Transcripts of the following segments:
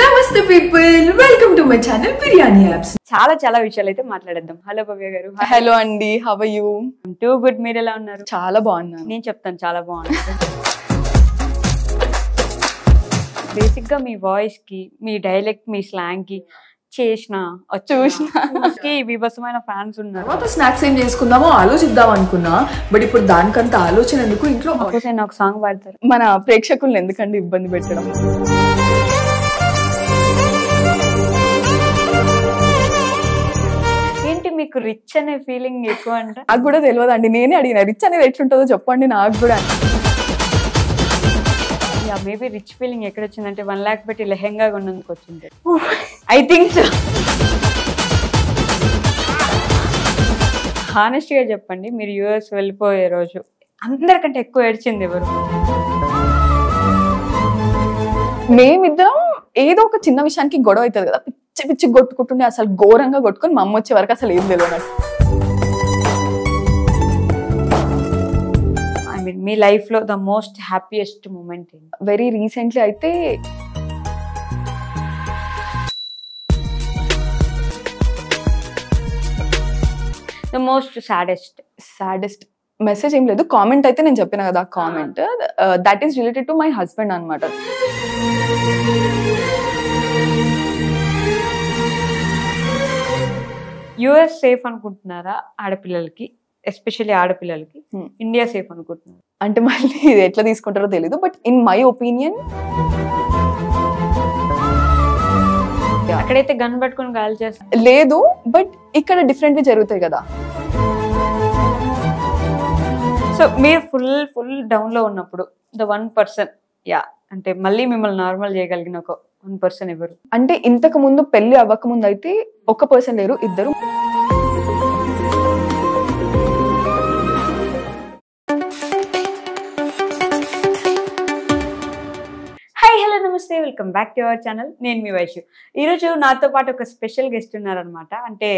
నమస్తే people welcome to my channel Biryani apps చాలా చాలా విషయాలు అయితే మాట్లాడేద్దాం హలో భవ్య గారు హలో అండి హవ్ యూ టూ గుడ్ మీరు ఎలా ఉన్నారు చాలా బాగున్నారు నేను చెప్తాను చాలా బాగున్నారు బేసిక్ గా మీ వాయిస్ కి మీ డైలెక్ట్ మీ స్లాంగ్ కి చేసినా చూసిన ఫ్యాన్స్ ఉన్నారు తర్వాత స్నాక్స్ ఏం చేసుకుందామో ఆలోచిద్దాం అనుకున్నా బట్ ఇప్పుడు దానికంత ఆలోచన ఎందుకు ఇంట్లో ఒక సాంగ్ పాడతారు మన ప్రేక్షకులను ఎందుకండి ఇబ్బంది పెట్టడం మీకు రిచ్ అనే ఫీలింగ్ ఎక్కువ అంట నాకు కూడా తెలియదు అండి నేనే అడిగిన రిచ్ అనేది ఎట్లుంటుందో చెప్పండి నాకు కూడా యా మేబీ రిచ్ ఫీలింగ్ ఎక్కడ వచ్చిందంటే వన్ ల్యాక్ పెట్టి లెహెంగా కొన్నందుకు వచ్చింది ఐ థింక్ సో గా చెప్పండి మీరు యుఎస్ వెళ్ళిపోయే రోజు అందరికంటే ఎక్కువ ఏడ్చింది ఎవరు మేమిద్దరం ఏదో ఒక చిన్న విషయానికి గొడవ అవుతుంది కదా పిచ్చి పిచ్చి కొట్టుకుంటుండే అసలు ఘోరంగా కొట్టుకుని మా అమ్మ వచ్చే వరకు అసలు ఏం తెలియదు ఐ మీన్ మీ లైఫ్ లో the most happiest moment very recently అయితే the most saddest saddest message ఏం లేదు కామెంట్ అయితే నేను చెప్పిన కదా comment that is related to my husband అనమాట యుఎస్ సేఫ్ అనుకుంటున్నారా ఆడపిల్లలకి ఎస్పెషల్లీ ఆడపిల్లలకి ఇండియా hmm. సేఫ్ అనుకుంటున్నారు అంటే మళ్ళీ ఇది ఎట్లా తీసుకుంటారో తెలీదు బట్ ఇన్ మై ఒపీనియన్ అక్కడైతే గన్ పట్టుకొని గాలి చేస్తారు లేదు బట్ ఇక్కడ డిఫరెంట్గా జరుగుతాయి కదా సో మీరు ఫుల్ ఫుల్ డౌన్లో ఉన్నప్పుడు ద వన్ పర్సన్ యా అంటే మళ్ళీ మిమ్మల్ని నార్మల్ చేయగలిగిన ఒక వన్ పర్సన్ ఎవరు అంటే ఇంతకు ముందు పెళ్లి ముందు అయితే ఒక పర్సన్ లేరు ఇద్దరు హాయ్ హలో నమస్తే welcome back to our channel నేను మీ వైశ్యు ఈరోజు నాతో పాటు ఒక స్పెషల్ గెస్ట్ ఉన్నారనమాట అంటే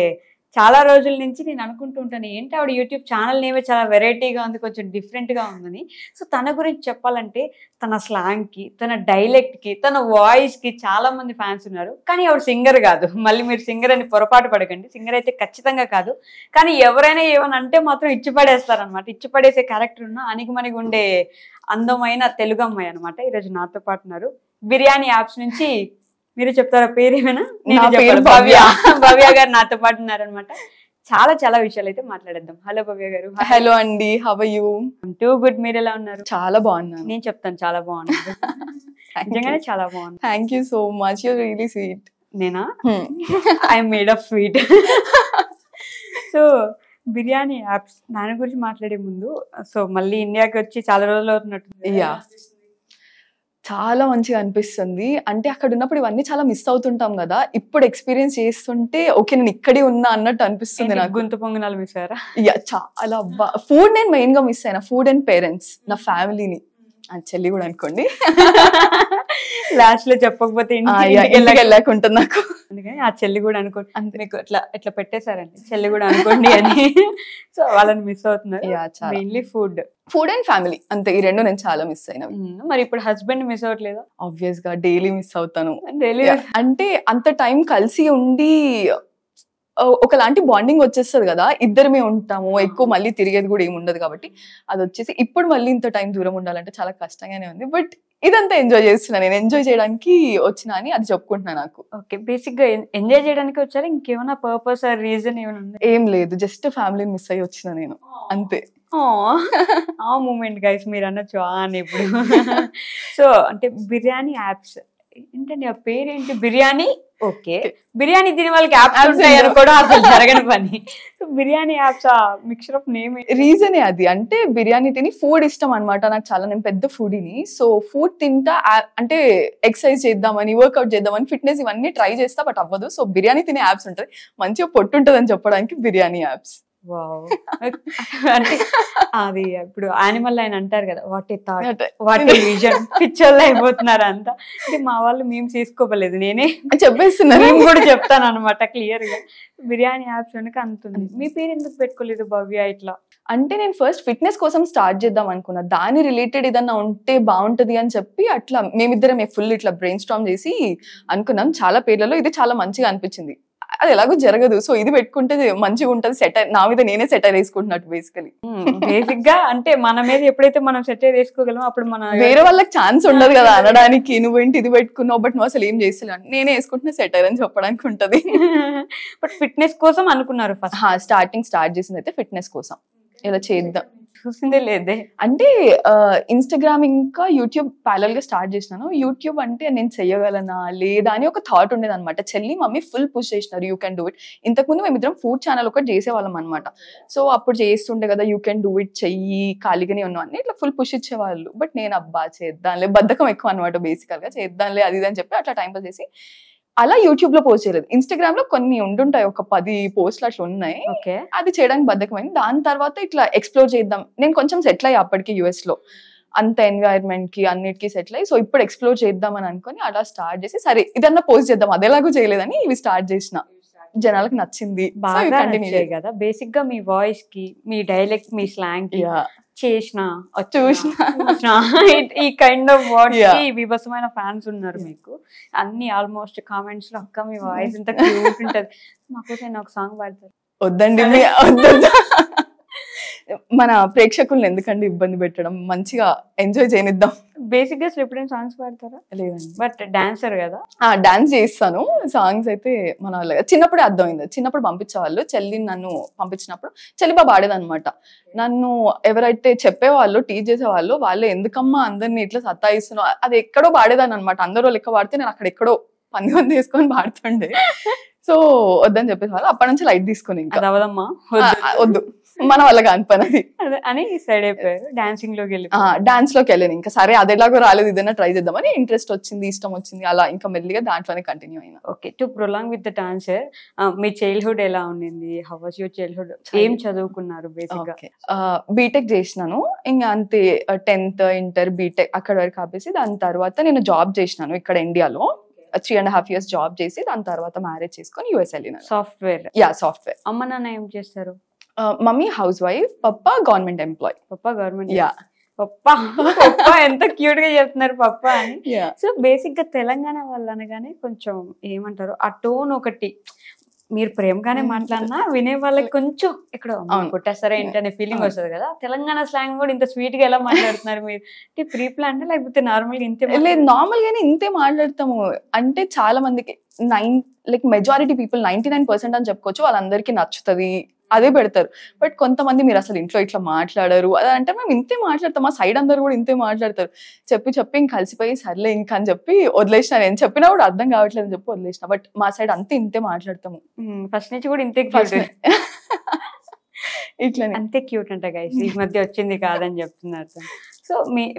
చాలా రోజుల నుంచి నేను అనుకుంటూ ఉంటాను ఏంటి ఆవిడ యూట్యూబ్ ఛానల్ నేమే చాలా వెరైటీగా ఉంది కొంచెం డిఫరెంట్గా ఉందని సో తన గురించి చెప్పాలంటే తన స్లాంగ్కి తన డైలెక్ట్కి తన వాయిస్కి చాలామంది ఫ్యాన్స్ ఉన్నారు కానీ ఆవిడ సింగర్ కాదు మళ్ళీ మీరు సింగర్ అని పొరపాటు పడకండి సింగర్ అయితే ఖచ్చితంగా కాదు కానీ ఎవరైనా ఏమని అంటే మాత్రం అనమాట ఇచ్చిపడేసే క్యారెక్టర్ ఉన్న అనిగిమనిగి ఉండే అందమైన తెలుగు అమ్మాయి అనమాట ఈరోజు నాతో పాటు ఉన్నారు బిర్యానీ యాప్స్ నుంచి మీరు చెప్తారా పేరు ఏమైనా భవ్య భవ్య గారు నాతో పాటు ఉన్నారనమాట చాలా చాలా విషయాలు అయితే మాట్లాడేద్దాం హలో భవ్య గారు హలో అండి హవ్ యూ టూ గుడ్ మీరు ఎలా ఉన్నారు చాలా బాగున్నారు నేను చెప్తాను చాలా బాగున్నాను నిజంగానే చాలా బాగుంది thank you so much you really sweet నేనా I made of sweet so Biryani apps దాని గురించి మాట్లాడే ముందు సో మళ్ళీ ఇండియాకి వచ్చి చాలా రోజులు అవుతున్నట్టు చాలా మంచిగా అనిపిస్తుంది అంటే అక్కడ ఉన్నప్పుడు ఇవన్నీ చాలా మిస్ అవుతుంటాం కదా ఇప్పుడు ఎక్స్పీరియన్స్ చేస్తుంటే ఓకే నేను ఇక్కడే ఉన్నా అన్నట్టు అనిపిస్తుంది నాకు గుంత పొంగనాలు మిస్ అయ్యారా చాలా ఫుడ్ నేను మెయిన్ గా మిస్ అయినా ఫుడ్ అండ్ పేరెంట్స్ నా ఫ్యామిలీని చెల్లి కూడా అనుకోండి లాస్ట్ లో చెప్పకపోతే వెళ్ళకుంటుంది నాకు అందుకని ఆ చెల్లి కూడా అనుకోండి మీకు అట్లా ఇట్లా పెట్టేశారండి చెల్లి కూడా అనుకోండి అని సో వాళ్ళని మిస్ అవుతున్నారు mainly food food and family అంతే ఈ రెండు నేను చాలా మిస్ అయినా మరి ఇప్పుడు హస్బెండ్ మిస్ అవ్వట్లేదు ఆబ్వియస్ గా డైలీ మిస్ అవుతాను డైలీ అంటే అంత టైం కలిసి ఉండి ఒకలాంటి బాండింగ్ వచ్చేస్తుంది కదా ఇద్దరమే ఉంటాము ఎక్కువ మళ్ళీ తిరిగేది కూడా ఏముండదు కాబట్టి అది వచ్చేసి ఇప్పుడు మళ్ళీ ఇంత టైం దూరం ఉండాలంటే చాలా కష్టంగానే ఉంది బట్ ఇదంతా ఎంజాయ్ చేస్తున్నా నేను ఎంజాయ్ చేయడానికి వచ్చిన అని అది చెప్పుకుంటున్నా నాకు ఓకే బేసిక్ గా ఎంజాయ్ చేయడానికి వచ్చారా ఇంకేమైనా పర్పస్ ఆర్ రీజన్ ఏమైనా ఏం లేదు జస్ట్ ఫ్యామిలీని మిస్ అయ్యి వచ్చిన నేను అంతే ఆ మూమెంట్ గైస్ మీరు అన్న అని ఇప్పుడు సో అంటే బిర్యానీ యాప్స్ ఏంటండి ఆ పేరేంటి బిర్యానీ ఓకే బిర్యానీ తినే వాళ్ళకి యాప్స్ ఉంటాయని కూడా అసలు జరగని పని Biryani apps mixture of name రీజనే అది అంటే బిర్యానీ తిని ఫుడ్ ఇష్టం అనమాట నాకు చాలా నేను పెద్ద ఫుడీని సో ఫుడ్ తింటా అంటే ఎక్సర్సైజ్ చేద్దామని వర్కౌట్ చేద్దామని ఫిట్నెస్ ఇవన్నీ ట్రై చేస్తా బట్ అవ్వదు సో బిర్యానీ తినే యాప్స్ ఉంటాయి మంచిగా పొట్టు ఉంటుంది చెప్పడానికి బిర్యానీ యాప్స్ అది ఇప్పుడు యానిమల్ లైన్ అంటారు కదా what a thought what a vision లో అయిపోతున్నారు అంత అంటే మా వాళ్ళు మేము తీసుకోపలేదు నేనే చెప్పేస్తున్నా నేను కూడా చెప్తాను అనమాట క్లియర్ గా బిర్యానీ యాప్స్ వెనక అంతుంది మీ పేరు ఎందుకు పెట్టుకోలేదు భవ్య ఇట్లా అంటే నేను ఫస్ట్ ఫిట్నెస్ కోసం స్టార్ట్ చేద్దాం అనుకున్నా దాని రిలేటెడ్ ఏదన్నా ఉంటే బాగుంటది అని చెప్పి అట్లా మేమిద్దరం ఫుల్ ఇట్లా బ్రెయిన్ స్ట్రామ్ చేసి అనుకున్నాం చాలా పేర్లలో ఇది చాలా మంచిగా అనిపించింది అది ఎలాగో జరగదు సో ఇది పెట్టుకుంటే మంచిగా ఉంటది సెటర్ నా మీద నేనే సెటైర్ వేసుకుంటున్నట్టు బేసికలీ బేసిక్ hmm, గా అంటే మన మీద ఎప్పుడైతే మనం సెటైర్ వేసుకోగలం అప్పుడు మన వేరే వాళ్ళకి ఛాన్స్ ఉండదు కదా అనడానికి నువ్వేంటి ఇది పెట్టుకున్నావు బట్ నువ్వు అసలు ఏం చేస్తున్నాను నేనే వేసుకుంటున్నా సెటైర్ అని చెప్పడానికి ఉంటది బట్ ఫిట్నెస్ కోసం అనుకున్నారు ఫస్ట్ స్టార్టింగ్ స్టార్ట్ చేసింది అయితే ఫిట్నెస్ కోసం ఇలా చేద్దాం చూసిందే లేదే అంటే ఇన్స్టాగ్రామ్ ఇంకా యూట్యూబ్ ప్యాలల్ గా స్టార్ట్ చేసినాను యూట్యూబ్ అంటే నేను చెయ్యగలనా లేదా అని ఒక థాట్ ఉండేది అనమాట చెల్లి మమ్మీ ఫుల్ పుష్ చేసినారు యూ కెన్ డూ ఇట్ ముందు మేమిద్దరం ఫుడ్ ఛానల్ ఒకటి చేసేవాళ్ళం అనమాట సో అప్పుడు చేస్తుండే కదా యూ కెన్ డూ ఇట్ చెయ్యి ఖాళీగానే ఉన్నావు అని ఇట్లా ఫుల్ పుష్ ఇచ్చేవాళ్ళు బట్ నేను అబ్బా చేద్దాంలే బద్ధకం ఎక్కువ అనమాట గా చేద్దాంలే అది ఇది అని చెప్పి అట్లా టైం పాస్ చేసి అలా యూట్యూబ్ లో పోస్ట్ చేయలేదు ఇన్స్టాగ్రామ్ లో కొన్ని ఉండుంటాయి ఒక పది పోస్ట్లు అట్లా ఉన్నాయి అది చేయడానికి బద్దకమైంది దాని తర్వాత ఇట్లా ఎక్స్ప్లోర్ చేద్దాం నేను కొంచెం సెటిల్ అయ్యి అప్పటికి యుఎస్ లో అంత ఎన్విరాన్మెంట్ కి అన్నిటికి సెటిల్ అయ్యి సో ఇప్పుడు ఎక్స్ప్లోర్ చేద్దాం అని అనుకుని అలా స్టార్ట్ చేసి సరే ఇదన్నా పోస్ట్ చేద్దాం అదేలాగూ చేయలేదని ఇవి స్టార్ట్ చేసిన జనాలకు నచ్చింది బాగా కంటిన్యూ కదా బేసిక్ గా మీ వాయిస్ కి మీ డైలెక్ట్ మీ స్లాంగ్ చేసిన చూసిన ఈ కైండ్ ఆఫ్ వర్డ్స్ కి విభసమైన ఫ్యాన్స్ ఉన్నారు మీకు అన్ని ఆల్మోస్ట్ కామెంట్స్ లో అక్క మీ వాయిస్ ఇంత క్యూట్ ఉంటది మాకు ఒక సాంగ్ పాడతారు వద్దండి మన ప్రేక్షకులను ఎందుకండి ఇబ్బంది పెట్టడం మంచిగా ఎంజాయ్ చేయనిద్దాం బేసిక్ గా స్లిప్ సాంగ్స్ పాడతారా లేదండి బట్ డాన్సర్ కదా ఆ డాన్స్ చేస్తాను సాంగ్స్ అయితే మన వాళ్ళ చిన్నప్పుడే అర్థమైంది చిన్నప్పుడు పంపించేవాళ్ళు చెల్లి నన్ను పంపించినప్పుడు చెల్లి బాబు ఆడేదనమాట నన్ను ఎవరైతే చెప్పేవాళ్ళు టీచ్ చేసేవాళ్ళు వాళ్ళు ఎందుకమ్మా అందరినీ ఇట్లా సత్తాయిస్తున్నావు అది ఎక్కడో పాడేదాన్ని అనమాట అందరూ లెక్క పాడితే నేను అక్కడ ఎక్కడో పంది పంది వేసుకొని పాడుతుండే సో వద్దని చెప్పేసి వాళ్ళు అప్పటి నుంచి లైట్ తీసుకుని ఇంకా అవదమ్మా వద్దు మన వల్ల కాని పని అది అని సైడ్ అయిపోయారు డాన్సింగ్ లోకి వెళ్ళి డాన్స్ లోకి వెళ్ళాను ఇంకా సరే అదేలాగో రాలేదు ఏదైనా ట్రై చేద్దామని ఇంట్రెస్ట్ వచ్చింది ఇష్టం వచ్చింది అలా ఇంకా మెల్లిగా దాంట్లోనే కంటిన్యూ అయినా okay to prolong with the dancer మీ చైల్డ్హుడ్ ఎలా ఉండింది హౌ వాస్ యువర్ చైల్డ్హుడ్ ఏం చదువుకున్నారు బీటెక్ చేసినాను ఇంకా అంతే టెన్త్ ఇంటర్ బీటెక్ అక్కడ వరకు ఆపేసి దాని తర్వాత నేను జాబ్ చేసినాను ఇక్కడ ఇండియాలో three and half years job చేసి దాని తర్వాత మ్యారేజ్ చేసుకొని యూఎస్ వెళ్ళిన సాఫ్ట్వేర్ యా సాఫ్ట్వేర్ అమ్మ నాన్న ఏం చేస్తారు మమ్మీ హౌస్ వైఫ్ పప్ప గవర్నమెంట్ ఎంప్లాయ్ పప్ప గవర్నమెంట్ యా పప్పా ఎంత క్యూట్ గా చెప్తున్నారు పప్ప అని సో బేసిక్ గా తెలంగాణ వాళ్ళు అనగానే కొంచెం ఏమంటారు ఆ టోన్ ఒకటి మీరు ప్రేమగానే మాట్లాడినా వినే వాళ్ళకి కొంచెం ఇక్కడ కొట్టేస్తారా ఏంటనే ఫీలింగ్ వస్తుంది కదా తెలంగాణ స్లాంగ్ కూడా ఇంత స్వీట్ గా ఎలా మాట్లాడుతున్నారు మీరు అంటే ప్రీ ప్లాన్ లేకపోతే నార్మల్ గా ఇంతే లేదు నార్మల్ గానే ఇంతే మాట్లాడతాము అంటే చాలా మందికి nine like majority people ninety nine percent అని చెప్పుకోవచ్చు వాళ్ళందరికీ నచ్చుతుంది అదే పెడతారు బట్ కొంతమంది మీరు అసలు ఇంట్లో ఇట్లా మాట్లాడరు అది అంటే మేము ఇంతే మాట్లాడతాం మా సైడ్ అందరు కూడా ఇంతే మాట్లాడతారు చెప్పి చెప్పి ఇంక కలిసిపోయి సర్లే ఇంకా అని చెప్పి వదిలేసిన నేను చెప్పినా కూడా అర్థం కావట్లేదు అని చెప్పి వదిలేసిన బట్ మా సైడ్ అంతే ఇంతే మాట్లాడతాము ఫస్ట్ నుంచి కూడా ఇంతే ఫస్ట్ ఇట్లా అంతే క్యూట్ అంట గైస్ ఈ మధ్య వచ్చింది కాదని చెప్తున్నారు సో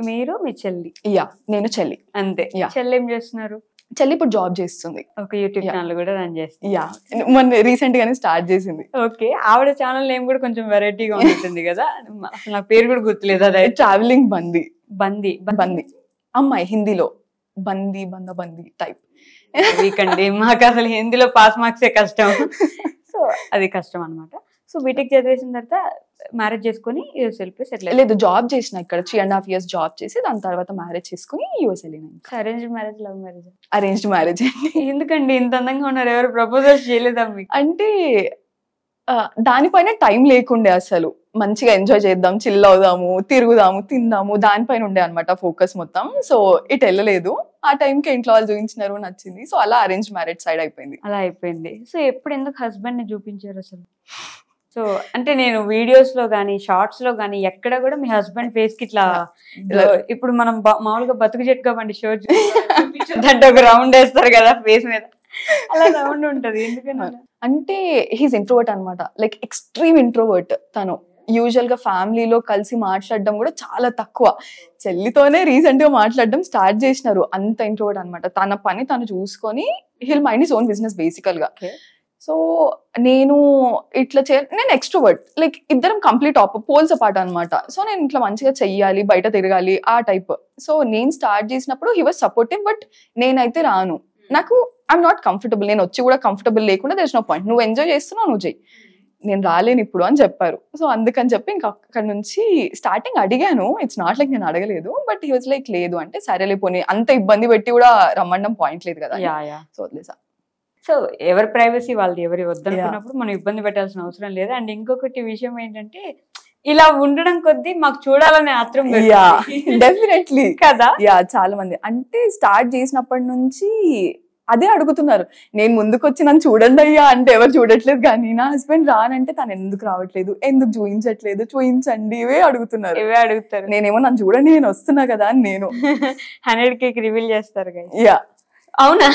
మీరు మీ చెల్లి యా నేను చెల్లి అంతే చెల్లి ఏం చేస్తున్నారు చెల్లి ఇప్పుడు జాబ్ చేస్తుంది ఒక యూట్యూబ్ ఛానల్ కూడా రన్ చేస్తుంది యా మొన్న రీసెంట్ గానే స్టార్ట్ చేసింది ఓకే ఆవిడ ఛానల్ నేమ్ కూడా కొంచెం వెరైటీగా ఉంటుంది కదా అసలు నా పేరు కూడా గుర్తులేదు అదే ట్రావెలింగ్ బందీ బందీ బందీ అమ్మాయి హిందీలో బందీ బంద బందీ టైప్ వీకండి మాకు అసలు హిందీలో పాస్ మార్క్సే కష్టం సో అది కష్టం అనమాట సో బీటెక్ చదివేసిన తర్వాత మ్యారేజ్ చేసుకుని యూఎస్ వెళ్ళిపోయి సెటిల్ లేదు జాబ్ చేసిన ఇక్కడ three and half years job చేసి దాని తర్వాత మ్యారేజ్ చేసుకుని యూఎస్ వెళ్ళిన arrange marriage love marriage arranged marriage ఎందుకండి ఇంత అందంగా ఉన్నారు ఎవరు ప్రపోజల్స్ చేయలేదా మీకు అంటే దానిపైన టైం లేకుండే అసలు మంచిగా ఎంజాయ్ చేద్దాం చిల్ అవుదాము తిరుగుదాము తిందాము దానిపైన ఉండే అనమాట ఫోకస్ మొత్తం సో ఇటు వెళ్ళలేదు ఆ టైంకి ఇంట్లో వాళ్ళు చూపించినారు నచ్చింది సో అలా అరేంజ్ మ్యారేజ్ సైడ్ అయిపోయింది అలా అయిపోయింది సో ఎప్పుడు ఎందుకు హస్బెండ్ ని చూపించారు అసలు సో అంటే నేను వీడియోస్ లో కానీ షార్ట్స్ లో కానీ ఎక్కడ కూడా మీ హస్బెండ్ ఫేస్ కి ఇట్లా ఇప్పుడు మనం మామూలుగా బతుకు చెట్టుగా బండి షో దాంట్లో ఒక రౌండ్ వేస్తారు కదా ఫేస్ మీద అలా రౌండ్ ఉంటది ఎందుకంటే అంటే హీస్ ఇంట్రోవర్ట్ అనమాట లైక్ ఎక్స్ట్రీమ్ ఇంట్రోవర్ట్ తను యూజువల్ గా ఫ్యామిలీలో కలిసి మాట్లాడడం కూడా చాలా తక్కువ చెల్లితోనే రీసెంట్ గా మాట్లాడడం స్టార్ట్ చేసినారు అంత ఇంట్రోవర్ట్ అనమాట తన పని తను చూసుకొని he'll mind his own business basical గా సో నేను ఇట్లా చే నేను ఎక్స్ట్రోవర్ట్ లైక్ ఇద్దరం కంప్లీట్ ఆప్ పోల్స్ అపార్ట్ అనమాట సో నేను ఇట్లా మంచిగా చెయ్యాలి బయట తిరగాలి ఆ టైప్ సో నేను స్టార్ట్ చేసినప్పుడు హీ వాజ్ సపోర్టివ్ బట్ నేనైతే రాను నాకు ఐఎమ్ నాట్ కంఫర్టబుల్ నేను వచ్చి కూడా కంఫర్టబుల్ లేకుండా దర్ నో పాయింట్ నువ్వు ఎంజాయ్ చేస్తున్నావు నువ్వు చెయ్యి నేను రాలేను ఇప్పుడు అని చెప్పారు సో అందుకని చెప్పి ఇంకా అక్కడ నుంచి స్టార్టింగ్ అడిగాను ఇట్స్ నాట్ లైక్ నేను అడగలేదు బట్ హీ వాజ్ లైక్ లేదు అంటే సరేలే పోనీ అంత ఇబ్బంది పెట్టి కూడా రమ్మండం పాయింట్ లేదు కదా సో వదిలేసా సో ఎవరి ప్రైవసీ వాళ్ళది ఎవరి వద్దనుకున్నప్పుడు మనం ఇబ్బంది పెట్టాల్సిన అవసరం లేదు అండ్ ఇంకొకటి విషయం ఏంటంటే ఇలా ఉండడం కొద్దీ మాకు చూడాలనే ఆత్రం డెఫినెట్లీ కదా యా చాలా మంది అంటే స్టార్ట్ చేసినప్పటి నుంచి అదే అడుగుతున్నారు నేను ముందుకు వచ్చి నన్ను చూడండి అయ్యా అంటే ఎవరు చూడట్లేదు కానీ నా హస్బెండ్ రానంటే తను ఎందుకు రావట్లేదు ఎందుకు చూపించట్లేదు చూపించండి ఇవే అడుగుతున్నారు ఇవే అడుగుతారు నేనేమో నన్ను చూడండి నేను వస్తున్నా కదా అని నేను హండ్రెడ్ కేక్ రివీల్ చేస్తారు యా అవునా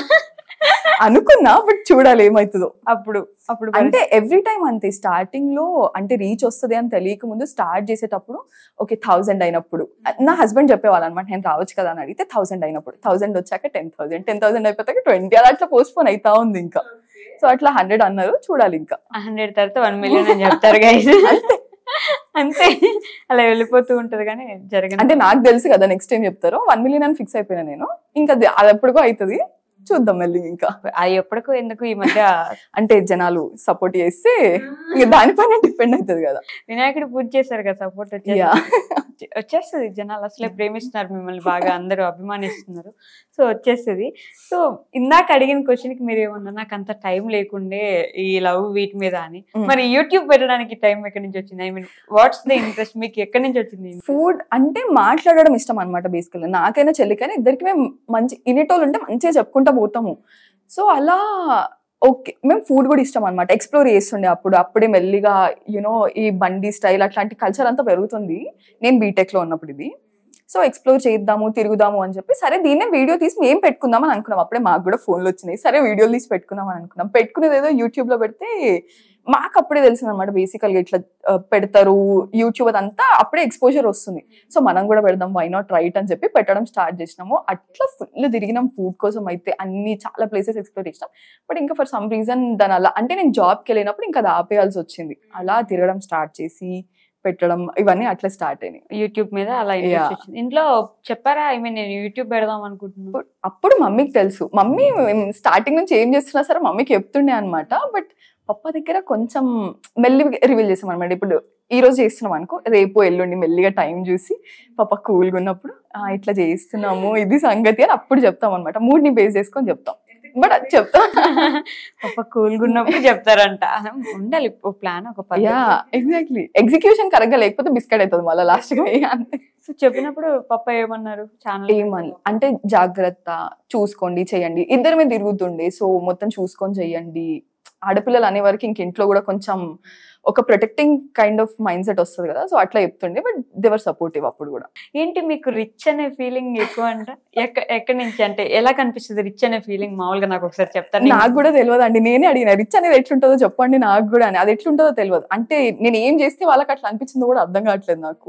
అనుకున్నా బట్ చూడాలి ఏమవుతుందో అప్పుడు అప్పుడు అంటే ఎవ్రీ టైం అంతే స్టార్టింగ్ లో అంటే రీచ్ వస్తుంది అని తెలియక ముందు స్టార్ట్ చేసేటప్పుడు ఓకే థౌసండ్ అయినప్పుడు నా హస్బెండ్ చెప్పేవాళ్ళు అనమాట నేను రావచ్చు కదా అని అడిగితే థౌసండ్ అయినప్పుడు థౌసండ్ వచ్చాక టెన్ థౌసండ్ టెన్ థౌసండ్ అయిపోతాక ట్వంటీ అలా అట్లా పోస్ట్ పోన్ అవుతా ఉంది ఇంకా సో అట్లా హండ్రెడ్ అన్నారు చూడాలి ఇంకా హండ్రెడ్ తర్వాత వన్ మిలియన్ అని చెప్తారు అంతే అలా వెళ్ళిపోతూ ఉంటది కానీ జరిగింది అంటే నాకు తెలుసు కదా నెక్స్ట్ టైం చెప్తారు వన్ మిలియన్ అని ఫిక్స్ అయిపోయినా నేను ఇంకా అది ఎప్పుడుకో అవుతుంది చూద్దాం వెళ్ళి ఇంకా అది ఎప్పటికో ఎందుకు ఈ మధ్య అంటే జనాలు సపోర్ట్ చేస్తే ఇంకా దానిపైన డిపెండ్ అవుతుంది కదా వినాయకుడు పూజ చేశారు కదా సపోర్ట్ వచ్చి వచ్చేస్తుంది జనాలు అసలే ప్రేమిస్తున్నారు మిమ్మల్ని బాగా అందరూ అభిమానిస్తున్నారు సో వచ్చేస్తుంది సో ఇందాక అడిగిన క్వశ్చన్కి మీరు ఏమన్నా నాకు అంత టైం లేకుండే ఈ లవ్ వీటి మీద అని మరి యూట్యూబ్ పెట్టడానికి టైం ఎక్కడి నుంచి వచ్చింది I mean what's the interest మీకు ఎక్కడి నుంచి వచ్చింది ఫుడ్ అంటే మాట్లాడడం ఇష్టం అనమాట బేసికల్లీ నాకైనా చెల్లికైనా ఇద్దరికి మేము మంచి ఇనిటోలు ఉంటే మంచిగా చెప్పుకుంటా పోతాము సో అలా ఓకే మేము ఫుడ్ కూడా ఇష్టం అనమాట ఎక్స్ప్లోర్ చేస్తుండే అప్పుడు అప్పుడే మెల్లిగా యూనో ఈ బండి స్టైల్ అట్లాంటి కల్చర్ అంతా పెరుగుతుంది నేను బీటెక్లో ఉన్నప్పుడు ఇది సో ఎక్స్ప్లోర్ చేద్దాము తిరుగుదాము అని చెప్పి సరే దీన్నే వీడియో తీసి మేము అని అనుకున్నాం అప్పుడే మాకు కూడా ఫోన్లు వచ్చినాయి సరే వీడియోలు తీసి పెట్టుకుందాం అని అనుకున్నాం పెట్టుకునేది ఏదో యూట్యూబ్లో పెడితే మాకు అప్పుడే తెలిసింది అనమాట బేసికల్గా ఇట్లా పెడతారు యూట్యూబ్ అదంతా అప్పుడే ఎక్స్పోజర్ వస్తుంది సో మనం కూడా పెడదాం వై నాట్ రైట్ అని చెప్పి పెట్టడం స్టార్ట్ చేసినాము అట్లా ఫుల్ తిరిగినాం ఫుడ్ కోసం అయితే అన్ని చాలా ప్లేసెస్ ఎక్స్ప్లోర్ చేసినాం బట్ ఇంకా ఫర్ సమ్ రీజన్ దాని అలా అంటే నేను జాబ్కి వెళ్ళినప్పుడు ఇంకా అది ఆపేయాల్సి వచ్చింది అలా తిరగడం స్టార్ట్ చేసి పెట్టడం ఇవన్నీ అట్లా స్టార్ట్ అయినాయి యూట్యూబ్ మీద అలా ఇంట్లో చెప్పారా ఐ మీన్ నేను యూట్యూబ్ పెడదాం అనుకుంటున్నాను అప్పుడు మమ్మీకి తెలుసు మమ్మీ స్టార్టింగ్ నుంచి ఏం చేస్తున్నా సరే మమ్మీకి చెప్తుండే అనమాట బట్ పప్ప దగ్గర కొంచెం మెల్లి రివీల్ చేసాం అనమాట ఇప్పుడు ఈ రోజు చేస్తున్నాం అనుకో రేపు ఎల్లుండి మెల్లిగా టైం చూసి పప్ప కూల్గా ఉన్నప్పుడు ఇట్లా చేయిస్తున్నాము ఇది సంగతి అని అప్పుడు చెప్తాం అనమాట ని బేస్ చేసుకొని చెప్తాం బట్ చెప్తా పప్ప కూల్గా ఉన్నప్పుడు చెప్తారంట ఉండాలి ప్లాన్ ఒక యా ఎగ్జాక్ట్లీ ఎగ్జిక్యూషన్ కరెక్ట్గా లేకపోతే బిస్కెట్ అవుతుంది మళ్ళీ లాస్ట్గా సో చెప్పినప్పుడు పప్ప ఏమన్నారు ఛానల్ ఏమని అంటే జాగ్రత్త చూసుకోండి చేయండి ఇద్దరి మీద తిరుగుతుండే సో మొత్తం చూసుకొని చేయండి ఆడపిల్లలు అనేవారికి ఇంక ఇంట్లో కూడా కొంచెం ఒక protecting kind of mindset వస్తుంది కదా సో అట్లా చెప్తుండే బట్ దేవర్ సపోర్టివ్ అప్పుడు కూడా ఏంటి మీకు రిచ్ అనే ఫీలింగ్ ఎక్కువ అంట ఎక్కడి నుంచి అంటే ఎలా కనిపిస్తుంది రిచ్ అనే ఫీలింగ్ మామూలుగా నాకు ఒకసారి చెప్తాను నాకు కూడా తెలియదు అండి నేనే అడిగిన రిచ్ అనేది ఎట్లుంటుందో చెప్పండి నాకు కూడా అని అది ఎట్లుంటుందో తెలియదు అంటే నేను ఏం చేస్తే వాళ్ళకి అట్లా అనిపించిందో కూడా అర్థం కావట్లేదు నాకు